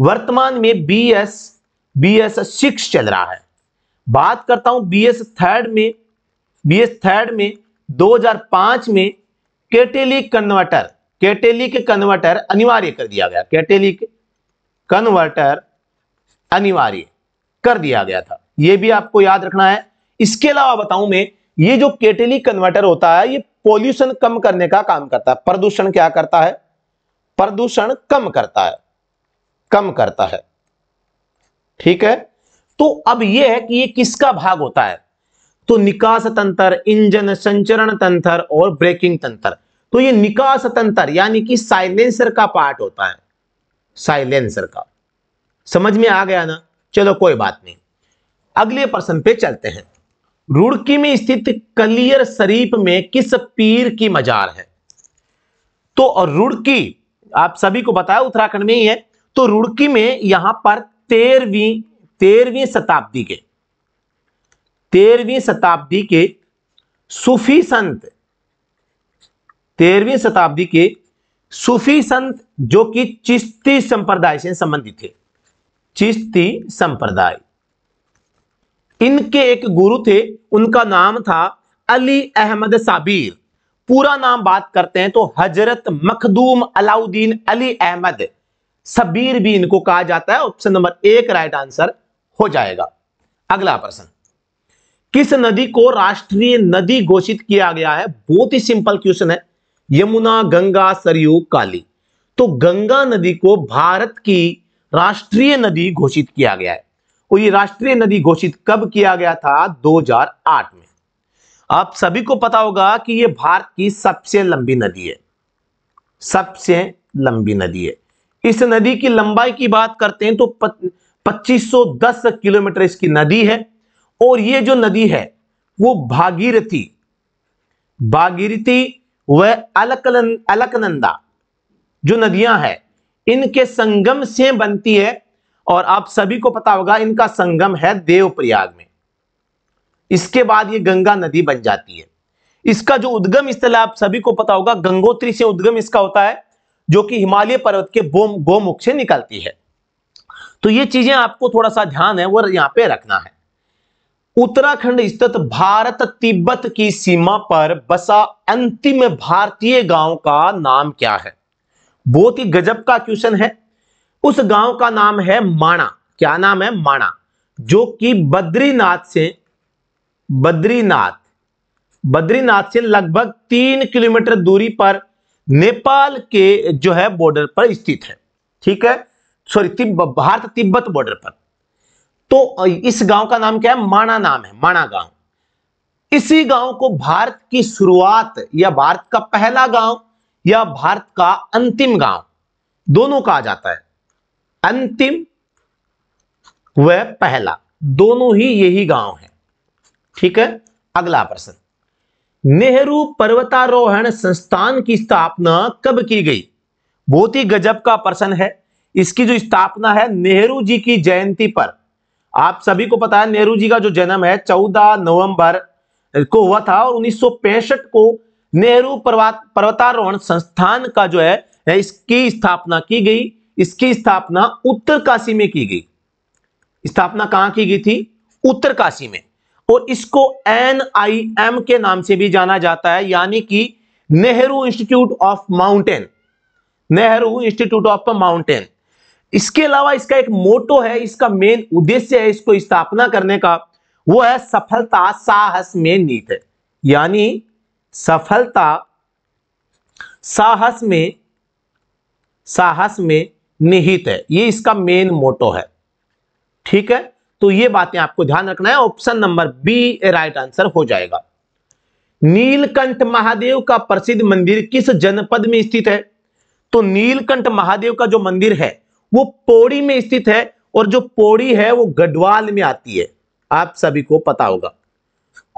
वर्तमान में B S B S six चल रहा है बात करता हूं बी एस थर्ड में बी एस थर्ड में 2005 में कैटेलिक कन्वर्टर कैटेलिक कन्वर्टर अनिवार्य कर दिया गया कैटेलिक कन्वर्टर अनिवार्य कर दिया गया था यह भी आपको याद रखना है इसके अलावा बताऊं मैं ये जो केटेली कन्वर्टर होता है ये पोल्यूशन कम करने का काम करता है प्रदूषण क्या करता है प्रदूषण कम करता है कम करता है ठीक है तो अब यह है कि ये किसका भाग होता है तो निकास तंत्र इंजन संचरण तंत्र और ब्रेकिंग तंत्र तो ये निकास तंत्र यानी कि साइलेंसर का पार्ट होता है साइलेंसर का समझ में आ गया ना चलो कोई बात नहीं अगले प्रश्न पे चलते हैं रुड़की में स्थित कलियर शरीफ में किस पीर की मजार है तो रुड़की आप सभी को बताया उत्तराखंड में ही है तो रुड़की में यहां पर तेरहवीं तेरहवीं शताब्दी के तेरहवीं शताब्दी के सूफी संत तेरहवीं शताब्दी के सूफी संत जो कि चिश्ती संप्रदाय से संबंधित थे चिश्ती संप्रदाय इनके एक गुरु थे उनका नाम था अली अहमद साबिर पूरा नाम बात करते हैं तो हजरत मखदूम अलाउद्दीन अली अहमद सबीर भी इनको कहा जाता है ऑप्शन नंबर एक राइट आंसर हो जाएगा अगला प्रश्न किस नदी को राष्ट्रीय नदी घोषित किया गया है बहुत ही सिंपल क्वेश्चन है यमुना गंगा सरयू काली तो गंगा नदी को भारत की राष्ट्रीय नदी घोषित किया गया है को ये राष्ट्रीय नदी घोषित कब किया गया था 2008 में आप सभी को पता होगा कि यह भारत की सबसे लंबी नदी है सबसे लंबी नदी है इस नदी की लंबाई की बात करते हैं तो 2510 किलोमीटर इसकी नदी है और यह जो नदी है वो भागीरथी भागीरथी व अलकनंदा जो नदियां हैं इनके संगम से बनती है और आप सभी को पता होगा इनका संगम है देवप्रयाग में इसके बाद ये गंगा नदी बन जाती है इसका जो उद्गम स्थल है आप सभी को पता होगा गंगोत्री से उद्गम इसका होता है जो कि हिमालय पर्वत के गोमुख से निकलती है तो ये चीजें आपको थोड़ा सा ध्यान है वो यहां पे रखना है उत्तराखंड स्थित भारत तिब्बत की सीमा पर बसा अंतिम भारतीय गांव का नाम क्या है बहुत ही गजब का क्वेश्चन है उस गांव का नाम है माणा क्या नाम है माणा जो कि बद्रीनाथ से बद्रीनाथ बद्रीनाथ से लगभग तीन किलोमीटर दूरी पर नेपाल के जो है बॉर्डर पर स्थित है ठीक है सॉरी तिब, भारत तिब्बत बॉर्डर पर तो इस गांव का नाम क्या है माणा नाम है माणा गांव इसी गांव को भारत की शुरुआत या भारत का पहला गांव या भारत का अंतिम गांव दोनों कहा जाता है अंतिम व पहला दोनों ही यही गांव है ठीक है अगला प्रश्न नेहरू पर्वतारोहण संस्थान की स्थापना कब की गई बहुत ही गजब का प्रश्न है इसकी जो स्थापना है नेहरू जी की जयंती पर आप सभी को पता है नेहरू जी का जो जन्म है 14 नवंबर को हुआ था और उन्नीस को नेहरू पर्वतारोहण संस्थान का जो है इसकी स्थापना की गई इसकी स्थापना उत्तर काशी में की गई स्थापना कहां की गई थी उत्तर काशी में और इसको एन आई एम के नाम से भी जाना जाता है यानी कि Nehru institute of mountain Nehru institute of mountain इसके अलावा इसका एक मोटो है इसका मेन उद्देश्य है इसको स्थापना करने का वो है सफलता साहस में नीत है यानी सफलता साहस में साहस में निहित है ये इसका मेन मोटो है ठीक है तो ये बातें आपको ध्यान रखना है option number B right answer हो जाएगा नीलकंठ महादेव का प्रसिद्ध मंदिर किस जनपद में स्थित है तो नीलकंठ महादेव का जो मंदिर है वो पौड़ी में स्थित है और जो पौड़ी है वो गढ़वाल में आती है आप सभी को पता होगा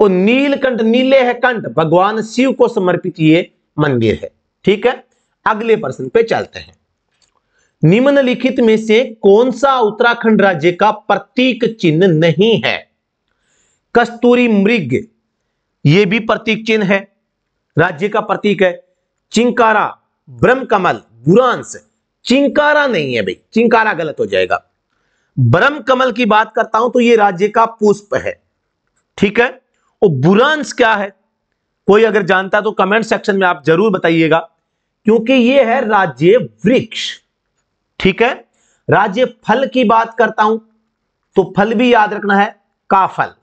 और नीलकंठ नीले है कंठ भगवान शिव को समर्पित ये मंदिर है ठीक है अगले प्रश्न पे चलते हैं निम्नलिखित में से कौन सा उत्तराखंड राज्य का प्रतीक चिन्ह नहीं है कस्तूरी मृग यह भी प्रतीक चिन्ह है राज्य का प्रतीक है चिंकारा ब्रह्म कमल बुरांश चिंकारा नहीं है भाई चिंकारा गलत हो जाएगा ब्रह्म कमल की बात करता हूं तो यह राज्य का पुष्प है ठीक है और बुरांश क्या है कोई अगर जानता तो कमेंट सेक्शन में आप जरूर बताइएगा क्योंकि यह है राज्य वृक्ष ठीक है राज्य फल की बात करता हूं तो फल भी याद रखना है काफल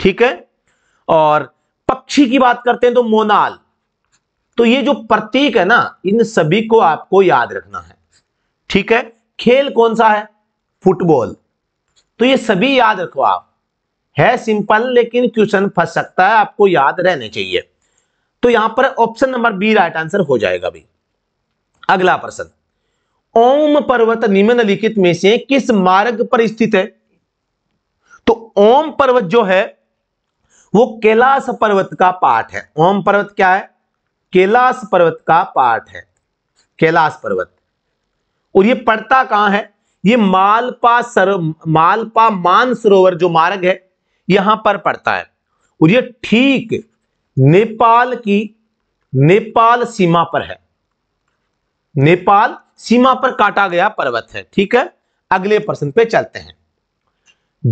ठीक है और पक्षी की बात करते हैं तो मोनाल तो ये जो प्रतीक है ना इन सभी को आपको याद रखना है ठीक है खेल कौन सा है फुटबॉल तो ये सभी याद रखो आप है सिंपल लेकिन क्वेश्चन फंस सकता है आपको याद रहने चाहिए तो यहां पर option number B right answer हो जाएगा भी अगला प्रश्न ओम पर्वत निम्नलिखित में से किस मार्ग पर स्थित है तो ओम पर्वत जो है वो कैलाश पर्वत का पाठ है ओम पर्वत क्या है कैलाश पर्वत का पाठ है कैलाश पर्वत और ये पड़ता कहां है ये मालपा सर मालपा मानसरोवर जो मार्ग है यहां पर पड़ता है और ये ठीक नेपाल की नेपाल सीमा पर है नेपाल सीमा पर काटा गया पर्वत है ठीक है अगले प्रश्न पे चलते हैं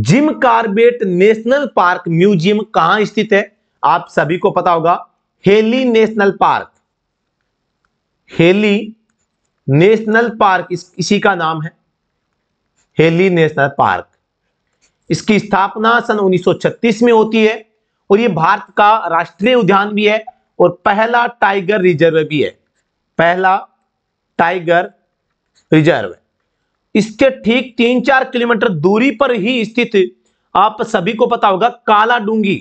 Jim Corbett national park museum कहां स्थित है आप सभी को पता होगा Hailey national park Hailey national park इस, इसी का नाम है हेली नेशनल पार्क इसकी स्थापना सन 1936 में होती है और यह भारत का राष्ट्रीय उद्यान भी है और पहला टाइगर रिजर्व भी है पहला टाइगर रिजर्व इसके ठीक तीन चार किलोमीटर दूरी पर ही स्थित आप सभी को पता होगा काला डूंगी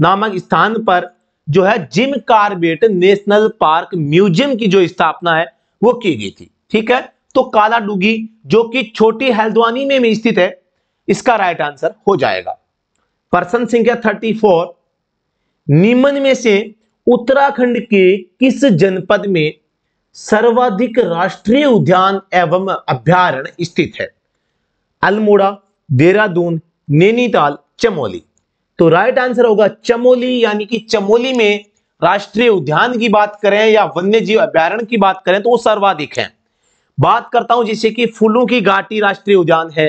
नामक स्थान पर जो है Jim Corbett national park museum की जो स्थापना है वो की गई थी ठीक है तो काला डूंगी जो कि छोटी हल्द्वानी में, भी स्थित है इसका राइट आंसर हो जाएगा प्रश्न संख्या थर्टी फोर निम्न में से उत्तराखंड के किस जनपद में सर्वाधिक राष्ट्रीय उद्यान एवं अभ्यारण्य स्थित है अल्मोड़ा देहरादून नैनीताल चमोली तो राइट आंसर होगा चमोली यानी कि चमोली में राष्ट्रीय उद्यान की बात करें या वन्य जीव अभ्यारण्य की बात करें तो वो सर्वाधिक है बात करता हूं जैसे कि फूलों की घाटी राष्ट्रीय उद्यान है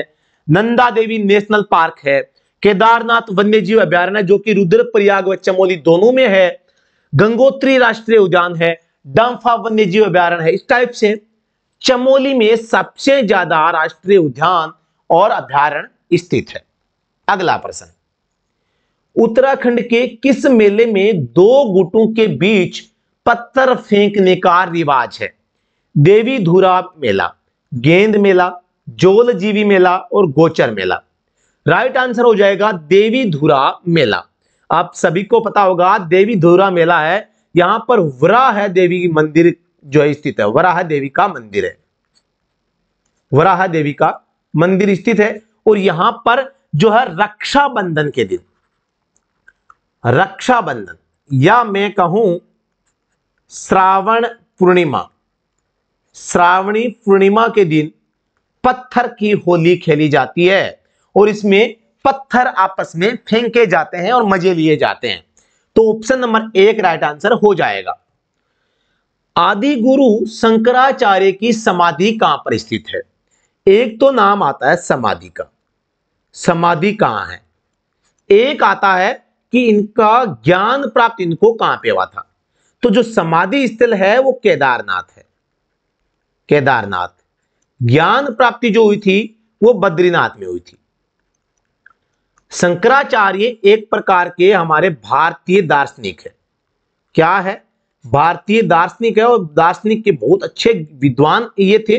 नंदा देवी नेशनल पार्क है केदारनाथ वन्य जीव अभ्यारण्य जो कि रुद्रप्रयाग व चमोली दोनों में है गंगोत्री राष्ट्रीय उद्यान है डम्फा वन्य जीव अभ्यारण है इस टाइप से चमोली में सबसे ज्यादा राष्ट्रीय उद्यान और अभ्यारण स्थित है अगला प्रश्न उत्तराखंड के किस मेले में दो गुटों के बीच पत्थर फेंकने का रिवाज है देवी धुरा मेला गेंद मेला जोल जीवी मेला और गोचर मेला राइट आंसर हो जाएगा देवी धुरा मेला आप सभी को पता होगा देवी धुरा मेला है यहां पर वराह देवी मंदिर जो है स्थित है वराह देवी का मंदिर है वराह देवी का मंदिर स्थित है और यहां पर जो है रक्षाबंधन के दिन रक्षाबंधन या मैं कहूं श्रावण पूर्णिमा श्रावणी पूर्णिमा के दिन पत्थर की होली खेली जाती है और इसमें पत्थर आपस में फेंके जाते हैं और मजे लिए जाते हैं तो ऑप्शन नंबर एक राइट आंसर हो जाएगा आदि गुरु शंकराचार्य की समाधि कहां पर स्थित है एक तो नाम आता है समाधि का समाधि कहां है एक आता है कि इनका ज्ञान प्राप्त इनको कहां पे हुआ था तो जो समाधि स्थल है वो केदारनाथ है केदारनाथ ज्ञान प्राप्ति जो हुई थी वो बद्रीनाथ में हुई थी शंकराचार्य एक प्रकार के हमारे भारतीय दार्शनिक है क्या है भारतीय दार्शनिक है और दार्शनिक के बहुत अच्छे विद्वान ये थे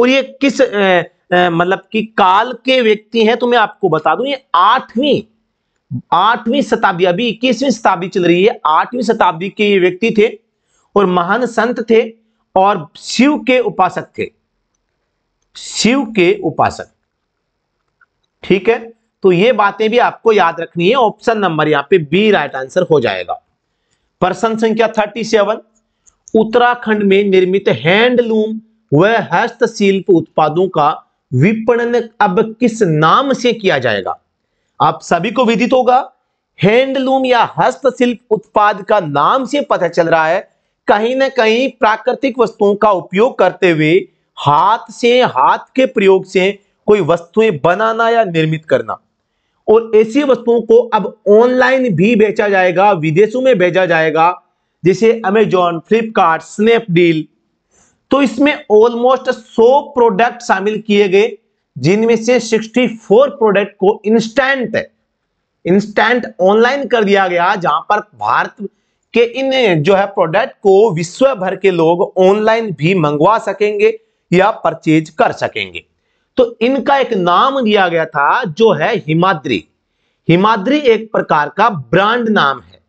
और ये किस मतलब कि काल के व्यक्ति हैं तो मैं आपको बता दूं ये आठवीं आठवीं शताब्दी अभी इक्कीसवीं शताब्दी चल रही है आठवीं शताब्दी के ये व्यक्ति थे और महान संत थे और शिव के उपासक थे शिव के उपासक ठीक है तो ये बातें भी आपको याद रखनी है ऑप्शन नंबर यहां पे बी राइट आंसर हो जाएगा प्रश्न संख्या थर्टी सेवन उत्तराखंड में निर्मित हैंडलूम व हस्तशिल्प उत्पादों का विपणन अब किस नाम से किया जाएगा आप सभी को विदित होगा हैंडलूम या हस्तशिल्प उत्पाद का नाम से पता चल रहा है कहीं ना कहीं प्राकृतिक वस्तुओं का उपयोग करते हुए हाथ से हाथ के प्रयोग से कोई वस्तुएं बनाना या निर्मित करना और ऐसी वस्तुओं को अब ऑनलाइन भी बेचा जाएगा विदेशों में भेजा जाएगा जैसे अमेजॉन फ्लिपकार्ट स्नैपडील तो इसमें ऑलमोस्ट 100 प्रोडक्ट शामिल किए गए जिनमें से 64 प्रोडक्ट को इंस्टेंट इंस्टेंट ऑनलाइन कर दिया गया जहां पर भारत के इन जो है प्रोडक्ट को विश्व भर के लोग ऑनलाइन भी मंगवा सकेंगे या परचेज कर सकेंगे तो इनका एक नाम दिया गया था जो है हिमाद्री हिमाद्री एक प्रकार का ब्रांड नाम है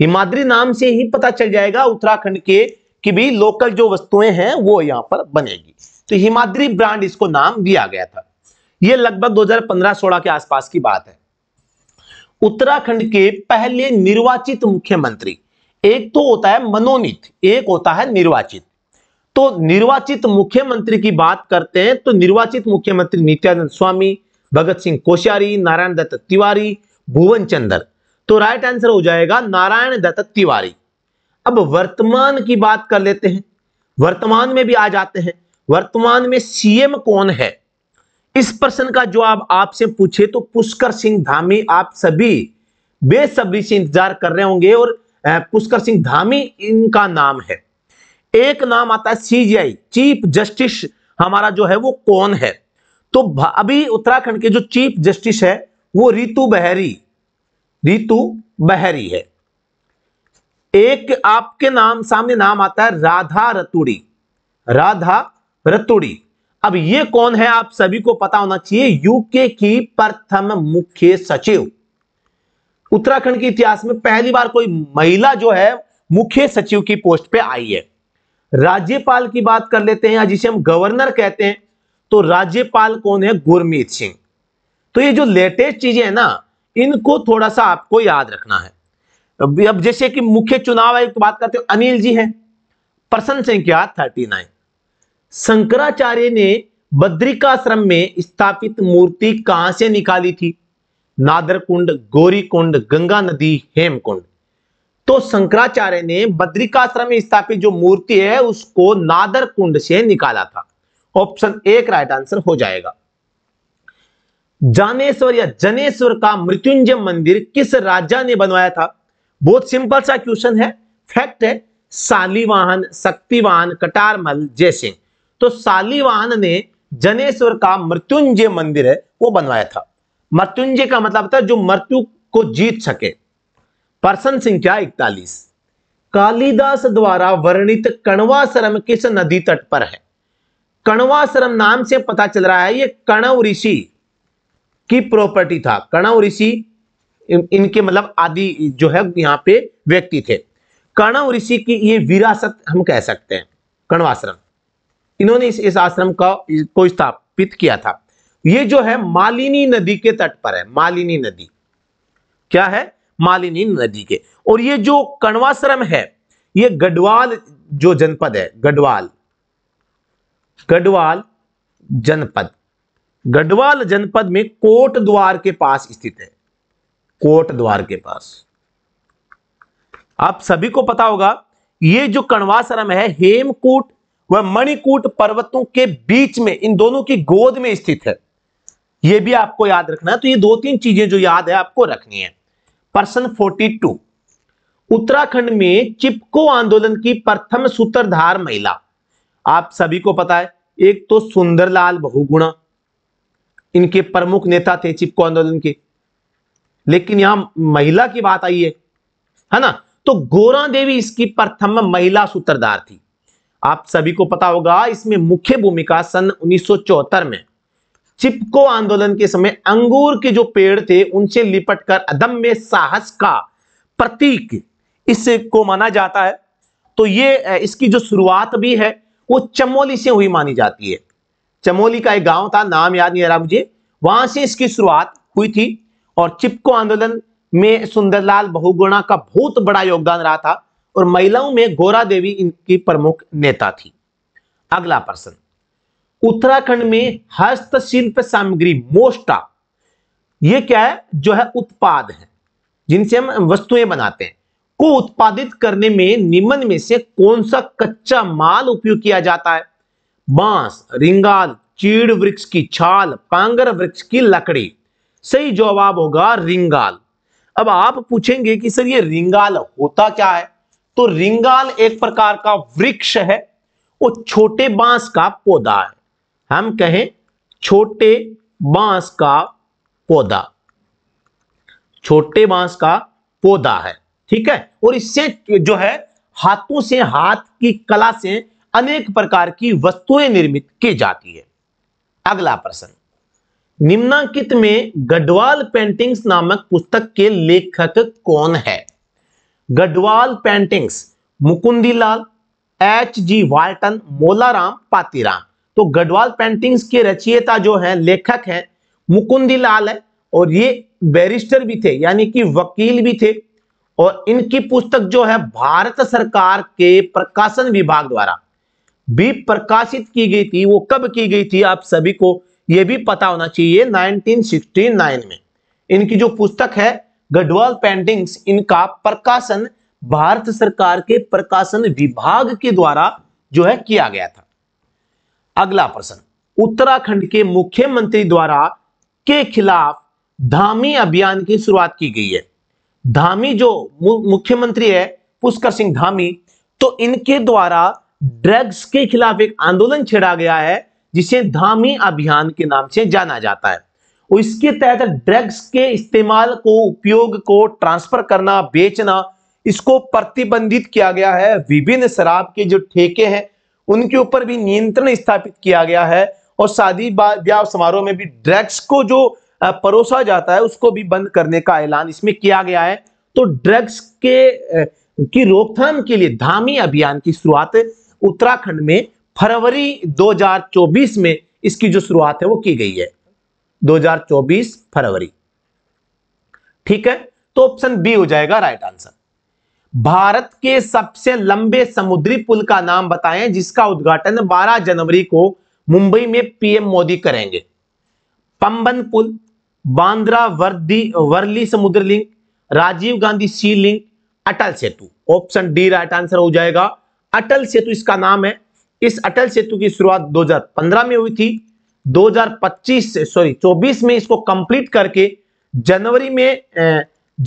हिमाद्री नाम से ही पता चल जाएगा उत्तराखंड के कि भी लोकल जो वस्तुएं हैं वो यहां पर बनेगी तो हिमाद्री ब्रांड इसको नाम दिया गया था यह लगभग 2015-16 के आसपास की बात है उत्तराखंड के पहले निर्वाचित मुख्यमंत्री एक तो होता है मनोनीत एक होता है निर्वाचित तो निर्वाचित मुख्यमंत्री की बात करते हैं तो निर्वाचित मुख्यमंत्री नित्यानंद स्वामी भगत सिंह कोश्यारी नारायण दत्त तिवारी भुवन चंद्र तो राइट आंसर हो जाएगा नारायण दत्त तिवारी अब वर्तमान की बात कर लेते हैं वर्तमान में भी आ जाते हैं वर्तमान में सीएम कौन है इस प्रश्न का जवाब आपसे पूछे तो पुष्कर सिंह धामी आप सभी बेसब्री से इंतजार कर रहे होंगे और पुष्कर सिंह धामी इनका नाम है एक नाम आता है सीजीआई चीफ जस्टिस हमारा जो है वो कौन है तो अभी उत्तराखंड के जो चीफ जस्टिस है वो रितु बहरी रितु बहरी है एक आपके नाम सामने नाम आता है राधा रतुड़ी राधा रतुड़ी अब ये कौन है आप सभी को पता होना चाहिए यूके की प्रथम मुख्य सचिव उत्तराखंड के इतिहास में पहली बार कोई महिला जो है मुख्य सचिव की पोस्ट पे आई है राज्यपाल की बात कर लेते हैं या जिसे हम गवर्नर कहते हैं तो राज्यपाल कौन है गुरमीत सिंह तो ये जो लेटेस्ट चीजें हैं ना इनको थोड़ा सा आपको याद रखना है अब जैसे कि मुख्य चुनाव आयुक्त तो बात करते हो अनिल जी हैं प्रश्न संख्या थर्टी नाइन शंकराचार्य ने बद्रिकाश्रम में स्थापित मूर्ति कहां से निकाली थी नादरकुंड गौरीकुंड गंगा नदी हेमकुंड तो शंकराचार्य ने बद्रिकाश्रम में स्थापित जो मूर्ति है उसको नादर कुंड से निकाला था ऑप्शन एक राइट आंसर हो जाएगा जानेश्वर या जनेश्वर का मृत्युंजय मंदिर किस राजा ने बनवाया था बहुत सिंपल सा क्वेश्चन है फैक्ट है सालीवाहन शक्तिवान कटारमल जैसे तो सालीवाहन ने जनेश्वर का मृत्युंजय मंदिर है वो बनवाया था मृत्युंजय का मतलब था जो मृत्यु को जीत सके प्रश्न संख्या इकतालीस कालिदास द्वारा वर्णित कणवाश्रम किस नदी तट पर है कणवाश्रम नाम से पता चल रहा है ये कणव ऋषि की प्रॉपर्टी था कणव ऋषि इनके मतलब आदि जो है यहां पे व्यक्ति थे कणव ऋषि की ये विरासत हम कह सकते हैं कणवाश्रम इन्होंने इस, इस आश्रम का को स्थापित किया था ये जो है मालिनी नदी के तट पर है मालिनी नदी क्या है मालिनी नदी के और ये जो कणवाश्रम है ये गढ़वाल जो जनपद है गढ़वाल गढ़वाल जनपद गढ़वाल जनपद में कोट द्वार के पास स्थित है कोट द्वार के पास आप सभी को पता होगा ये जो कणवाश्रम है हेमकूट वह मणिकूट पर्वतों के बीच में इन दोनों की गोद में स्थित है यह भी आपको याद रखना है तो ये दो तीन चीजें जो याद है आपको रखनी है पर्सन 42 उत्तराखंड में चिपको आंदोलन की प्रथम सूत्रधार महिला आप सभी को पता है एक तो सुंदरलाल बहुगुणा इनके प्रमुख नेता थे चिपको आंदोलन के लेकिन यहां महिला की बात आई है है ना तो गोरा देवी इसकी प्रथम महिला सूत्रधार थी आप सभी को पता होगा इसमें मुख्य भूमिका सन 1974 में चिपको आंदोलन के समय अंगूर के जो पेड़ थे उनसे लिपटकर अदम्य साहस का प्रतीक को माना जाता है तो ये इसकी जो शुरुआत भी है वो चमोली से हुई मानी जाती है चमोली का एक गांव था नाम याद नहीं आ रहा मुझे वहां से इसकी शुरुआत हुई थी और चिपको आंदोलन में सुंदरलाल बहुगुणा का बहुत बड़ा योगदान रहा था और महिलाओं में गोरा देवी इनकी प्रमुख नेता थी अगला प्रश्न उत्तराखंड में हस्तशिल्प सामग्री मोस्टा ये क्या है जो है उत्पाद है जिनसे हम वस्तुएं बनाते हैं को उत्पादित करने में निम्न में से कौन सा कच्चा माल उपयोग किया जाता है बांस रिंगाल चीड़ वृक्ष की छाल पांगर वृक्ष की लकड़ी सही जवाब होगा रिंगाल अब आप पूछेंगे कि सर ये रिंगाल होता क्या है तो रिंगाल एक प्रकार का वृक्ष है और छोटे बांस का पौधा है हम कहें छोटे बांस का पौधा छोटे बांस का पौधा है ठीक है और इससे जो है हाथों से हाथ की कला से अनेक प्रकार की वस्तुएं निर्मित की जाती है अगला प्रश्न निम्नांकित में गढ़वाल पेंटिंग्स नामक पुस्तक के लेखक कौन है Garhwal paintings Mukundilal H G Walton Molaram Patiram तो गढ़वाल पेंटिंग्स के रचियता जो है लेखक है मुकुंदी लाल है और ये बैरिस्टर भी थे यानी कि वकील भी थे और इनकी पुस्तक जो है भारत सरकार के प्रकाशन विभाग द्वारा भी प्रकाशित की गई थी वो कब की गई थी आप सभी को ये भी पता होना चाहिए 1969 में इनकी जो पुस्तक है गढ़वाल पेंटिंग्स इनका प्रकाशन भारत सरकार के प्रकाशन विभाग के द्वारा जो है किया गया था अगला प्रश्न उत्तराखंड के मुख्यमंत्री द्वारा के खिलाफ धामी अभियान की शुरुआत की गई है धामी जो मुख्यमंत्री है पुष्कर सिंह धामी तो इनके द्वारा ड्रग्स के खिलाफ एक आंदोलन छेड़ा गया है जिसे धामी अभियान के नाम से जाना जाता है और इसके तहत ड्रग्स के इस्तेमाल को उपयोग को ट्रांसफर करना बेचना इसको प्रतिबंधित किया गया है विभिन्न शराब के जो ठेके हैं उनके ऊपर भी नियंत्रण स्थापित किया गया है और शादी ब्याह समारोह में भी ड्रग्स को जो परोसा जाता है उसको भी बंद करने का ऐलान इसमें किया गया है तो ड्रग्स के की रोकथाम के लिए धामी अभियान की शुरुआत उत्तराखंड में फरवरी 2024 में इसकी जो शुरुआत है वो की गई है 2024 फरवरी ठीक है तो ऑप्शन बी हो जाएगा राइट आंसर भारत के सबसे लंबे समुद्री पुल का नाम बताएं जिसका उद्घाटन 12 जनवरी को मुंबई में पीएम मोदी करेंगे पंबन पुल बांद्रा वर्दी वर्ली समुद्र link Rajiv Gandhi sea link Atal Setu option D right answer हो जाएगा अटल सेतु इसका नाम है इस अटल सेतु की शुरुआत 2015 में हुई थी 2025 से सॉरी 24 में इसको कंप्लीट करके जनवरी में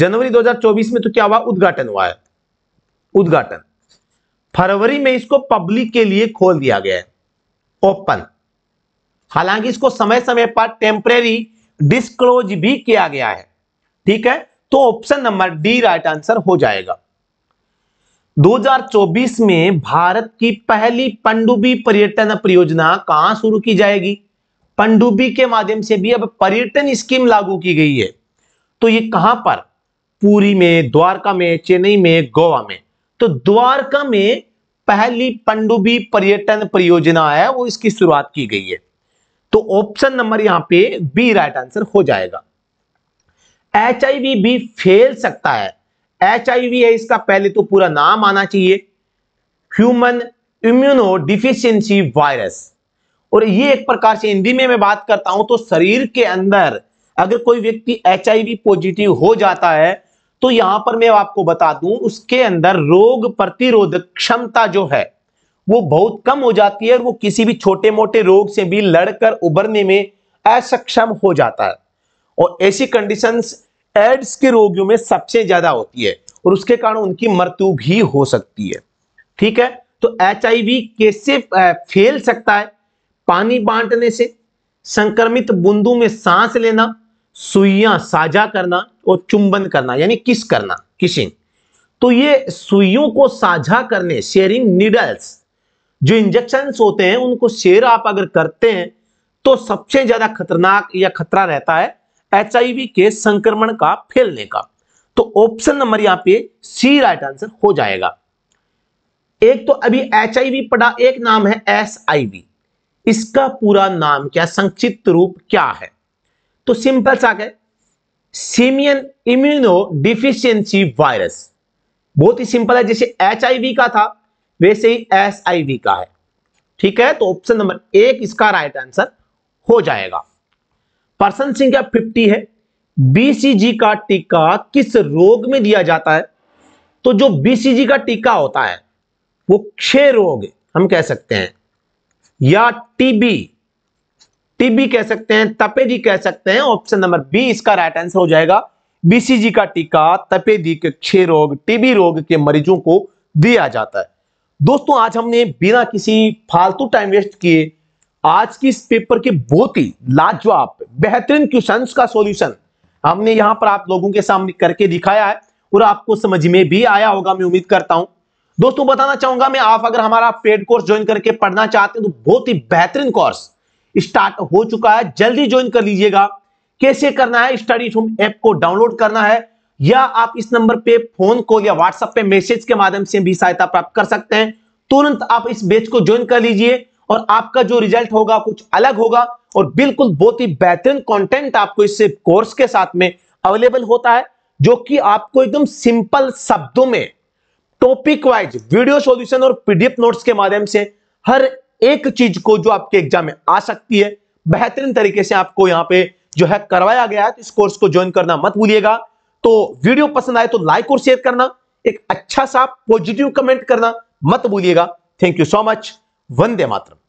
जनवरी 2024 में तो क्या हुआ उद्घाटन हुआ है उद्घाटन फरवरी में इसको पब्लिक के लिए खोल दिया गया है ओपन हालांकि इसको समय समय पर टेम्परेरी डिस्क्लोज भी किया गया है ठीक है तो option number D right answer हो जाएगा 2024 में भारत की पहली पंडुबी पर्यटन परियोजना कहां शुरू की जाएगी पंडुबी के माध्यम से भी अब पर्यटन स्कीम लागू की गई है तो ये कहां पर पूरी में द्वारका में चेन्नई में गोवा में तो द्वारका में पहली पंडुबी पर्यटन परियोजना है वो इसकी शुरुआत की गई है तो ऑप्शन नंबर यहां पे बी राइट आंसर हो जाएगा एच भी फैल सकता है एच है इसका पहले तो पूरा नाम आना चाहिए ह्यूमन इम्यूनो डिफिशियंसी वायरस और ये एक प्रकार से हिंदी में मैं बात करता हूं तो शरीर के अंदर अगर कोई व्यक्ति एच पॉजिटिव हो जाता है तो यहां पर मैं आपको बता दूं उसके अंदर रोग प्रतिरोधक क्षमता जो है वो बहुत कम हो जाती है और वो किसी भी छोटे मोटे रोग से भी लड़कर उभरने में असक्षम हो जाता है और ऐसी कंडीशन एड्स के रोगियों में सबसे ज्यादा होती है और उसके कारण उनकी मृत्यु भी हो सकती है ठीक है तो एच कैसे फैल सकता है पानी बांटने से संक्रमित बूंदों में सांस लेना सुइया साझा करना और चुंबन करना यानी किस करना किसिंग तो ये सुइयों को साझा करने शेयरिंग नीडल्स जो इंजेक्शन होते हैं उनको शेयर आप अगर करते हैं तो सबसे ज्यादा खतरनाक या खतरा रहता है एच के संक्रमण का फैलने का तो ऑप्शन नंबर यहां पे सी राइट आंसर हो जाएगा एक तो अभी एच पड़ा एक नाम है एस इसका पूरा नाम क्या संक्षिप्त रूप क्या है तो सिंपल सा है सीमियन इम्यूनो डिफिशियंसी वायरस बहुत ही सिंपल है जैसे एच का था वैसे ही एस का है ठीक है तो ऑप्शन नंबर एक इसका राइट आंसर हो जाएगा पर्सन संख्या 50 है बीसीजी का टीका किस रोग में दिया जाता है तो जो बीसीजी का टीका होता है वो क्षय रोग हम कह सकते हैं या टीबी टीबी कह सकते हैं तपेदी कह सकते हैं ऑप्शन नंबर बी इसका राइट आंसर हो जाएगा बीसीजी का टीका तपेदी के क्षय रोग टीबी रोग के मरीजों को दिया जाता है दोस्तों आज हमने बिना किसी फालतू टाइम वेस्ट किए आज की इस पेपर के बहुत ही लाजवाब बेहतरीन क्वेश्चन का सोल्यूशन हमने यहां पर आप लोगों के सामने करके दिखाया है और आपको समझ में भी आया होगा मैं उम्मीद करता हूं दोस्तों बताना चाहूंगा मैं आप अगर हमारा पेड कोर्स ज्वाइन करके पढ़ना चाहते हैं तो बहुत ही बेहतरीन कोर्स स्टार्ट हो चुका है जल्दी ज्वाइन कर लीजिएगा कैसे करना है स्टडी रूम ऐप को डाउनलोड करना है या आप इस नंबर पे फोन कॉल या व्हाट्सएप पे मैसेज के माध्यम से भी सहायता प्राप्त कर सकते हैं तुरंत आप इस बेच को ज्वाइन कर लीजिए और आपका जो रिजल्ट होगा कुछ अलग होगा और बिल्कुल बहुत ही बेहतरीन कंटेंट आपको इस कोर्स के साथ में अवेलेबल होता है जो कि आपको एकदम सिंपल शब्दों में टॉपिक वाइज वीडियो सॉल्यूशन और पीडीएफ नोट्स के माध्यम से हर एक चीज को जो आपके एग्जाम में आ सकती है बेहतरीन तरीके से आपको यहाँ पे जो है करवाया गया है तो इस कोर्स को ज्वाइन करना मत भूलिएगा तो वीडियो पसंद आए तो लाइक और शेयर करना एक अच्छा सा पॉजिटिव कमेंट करना मत भूलिएगा thank you so much Vande Mataram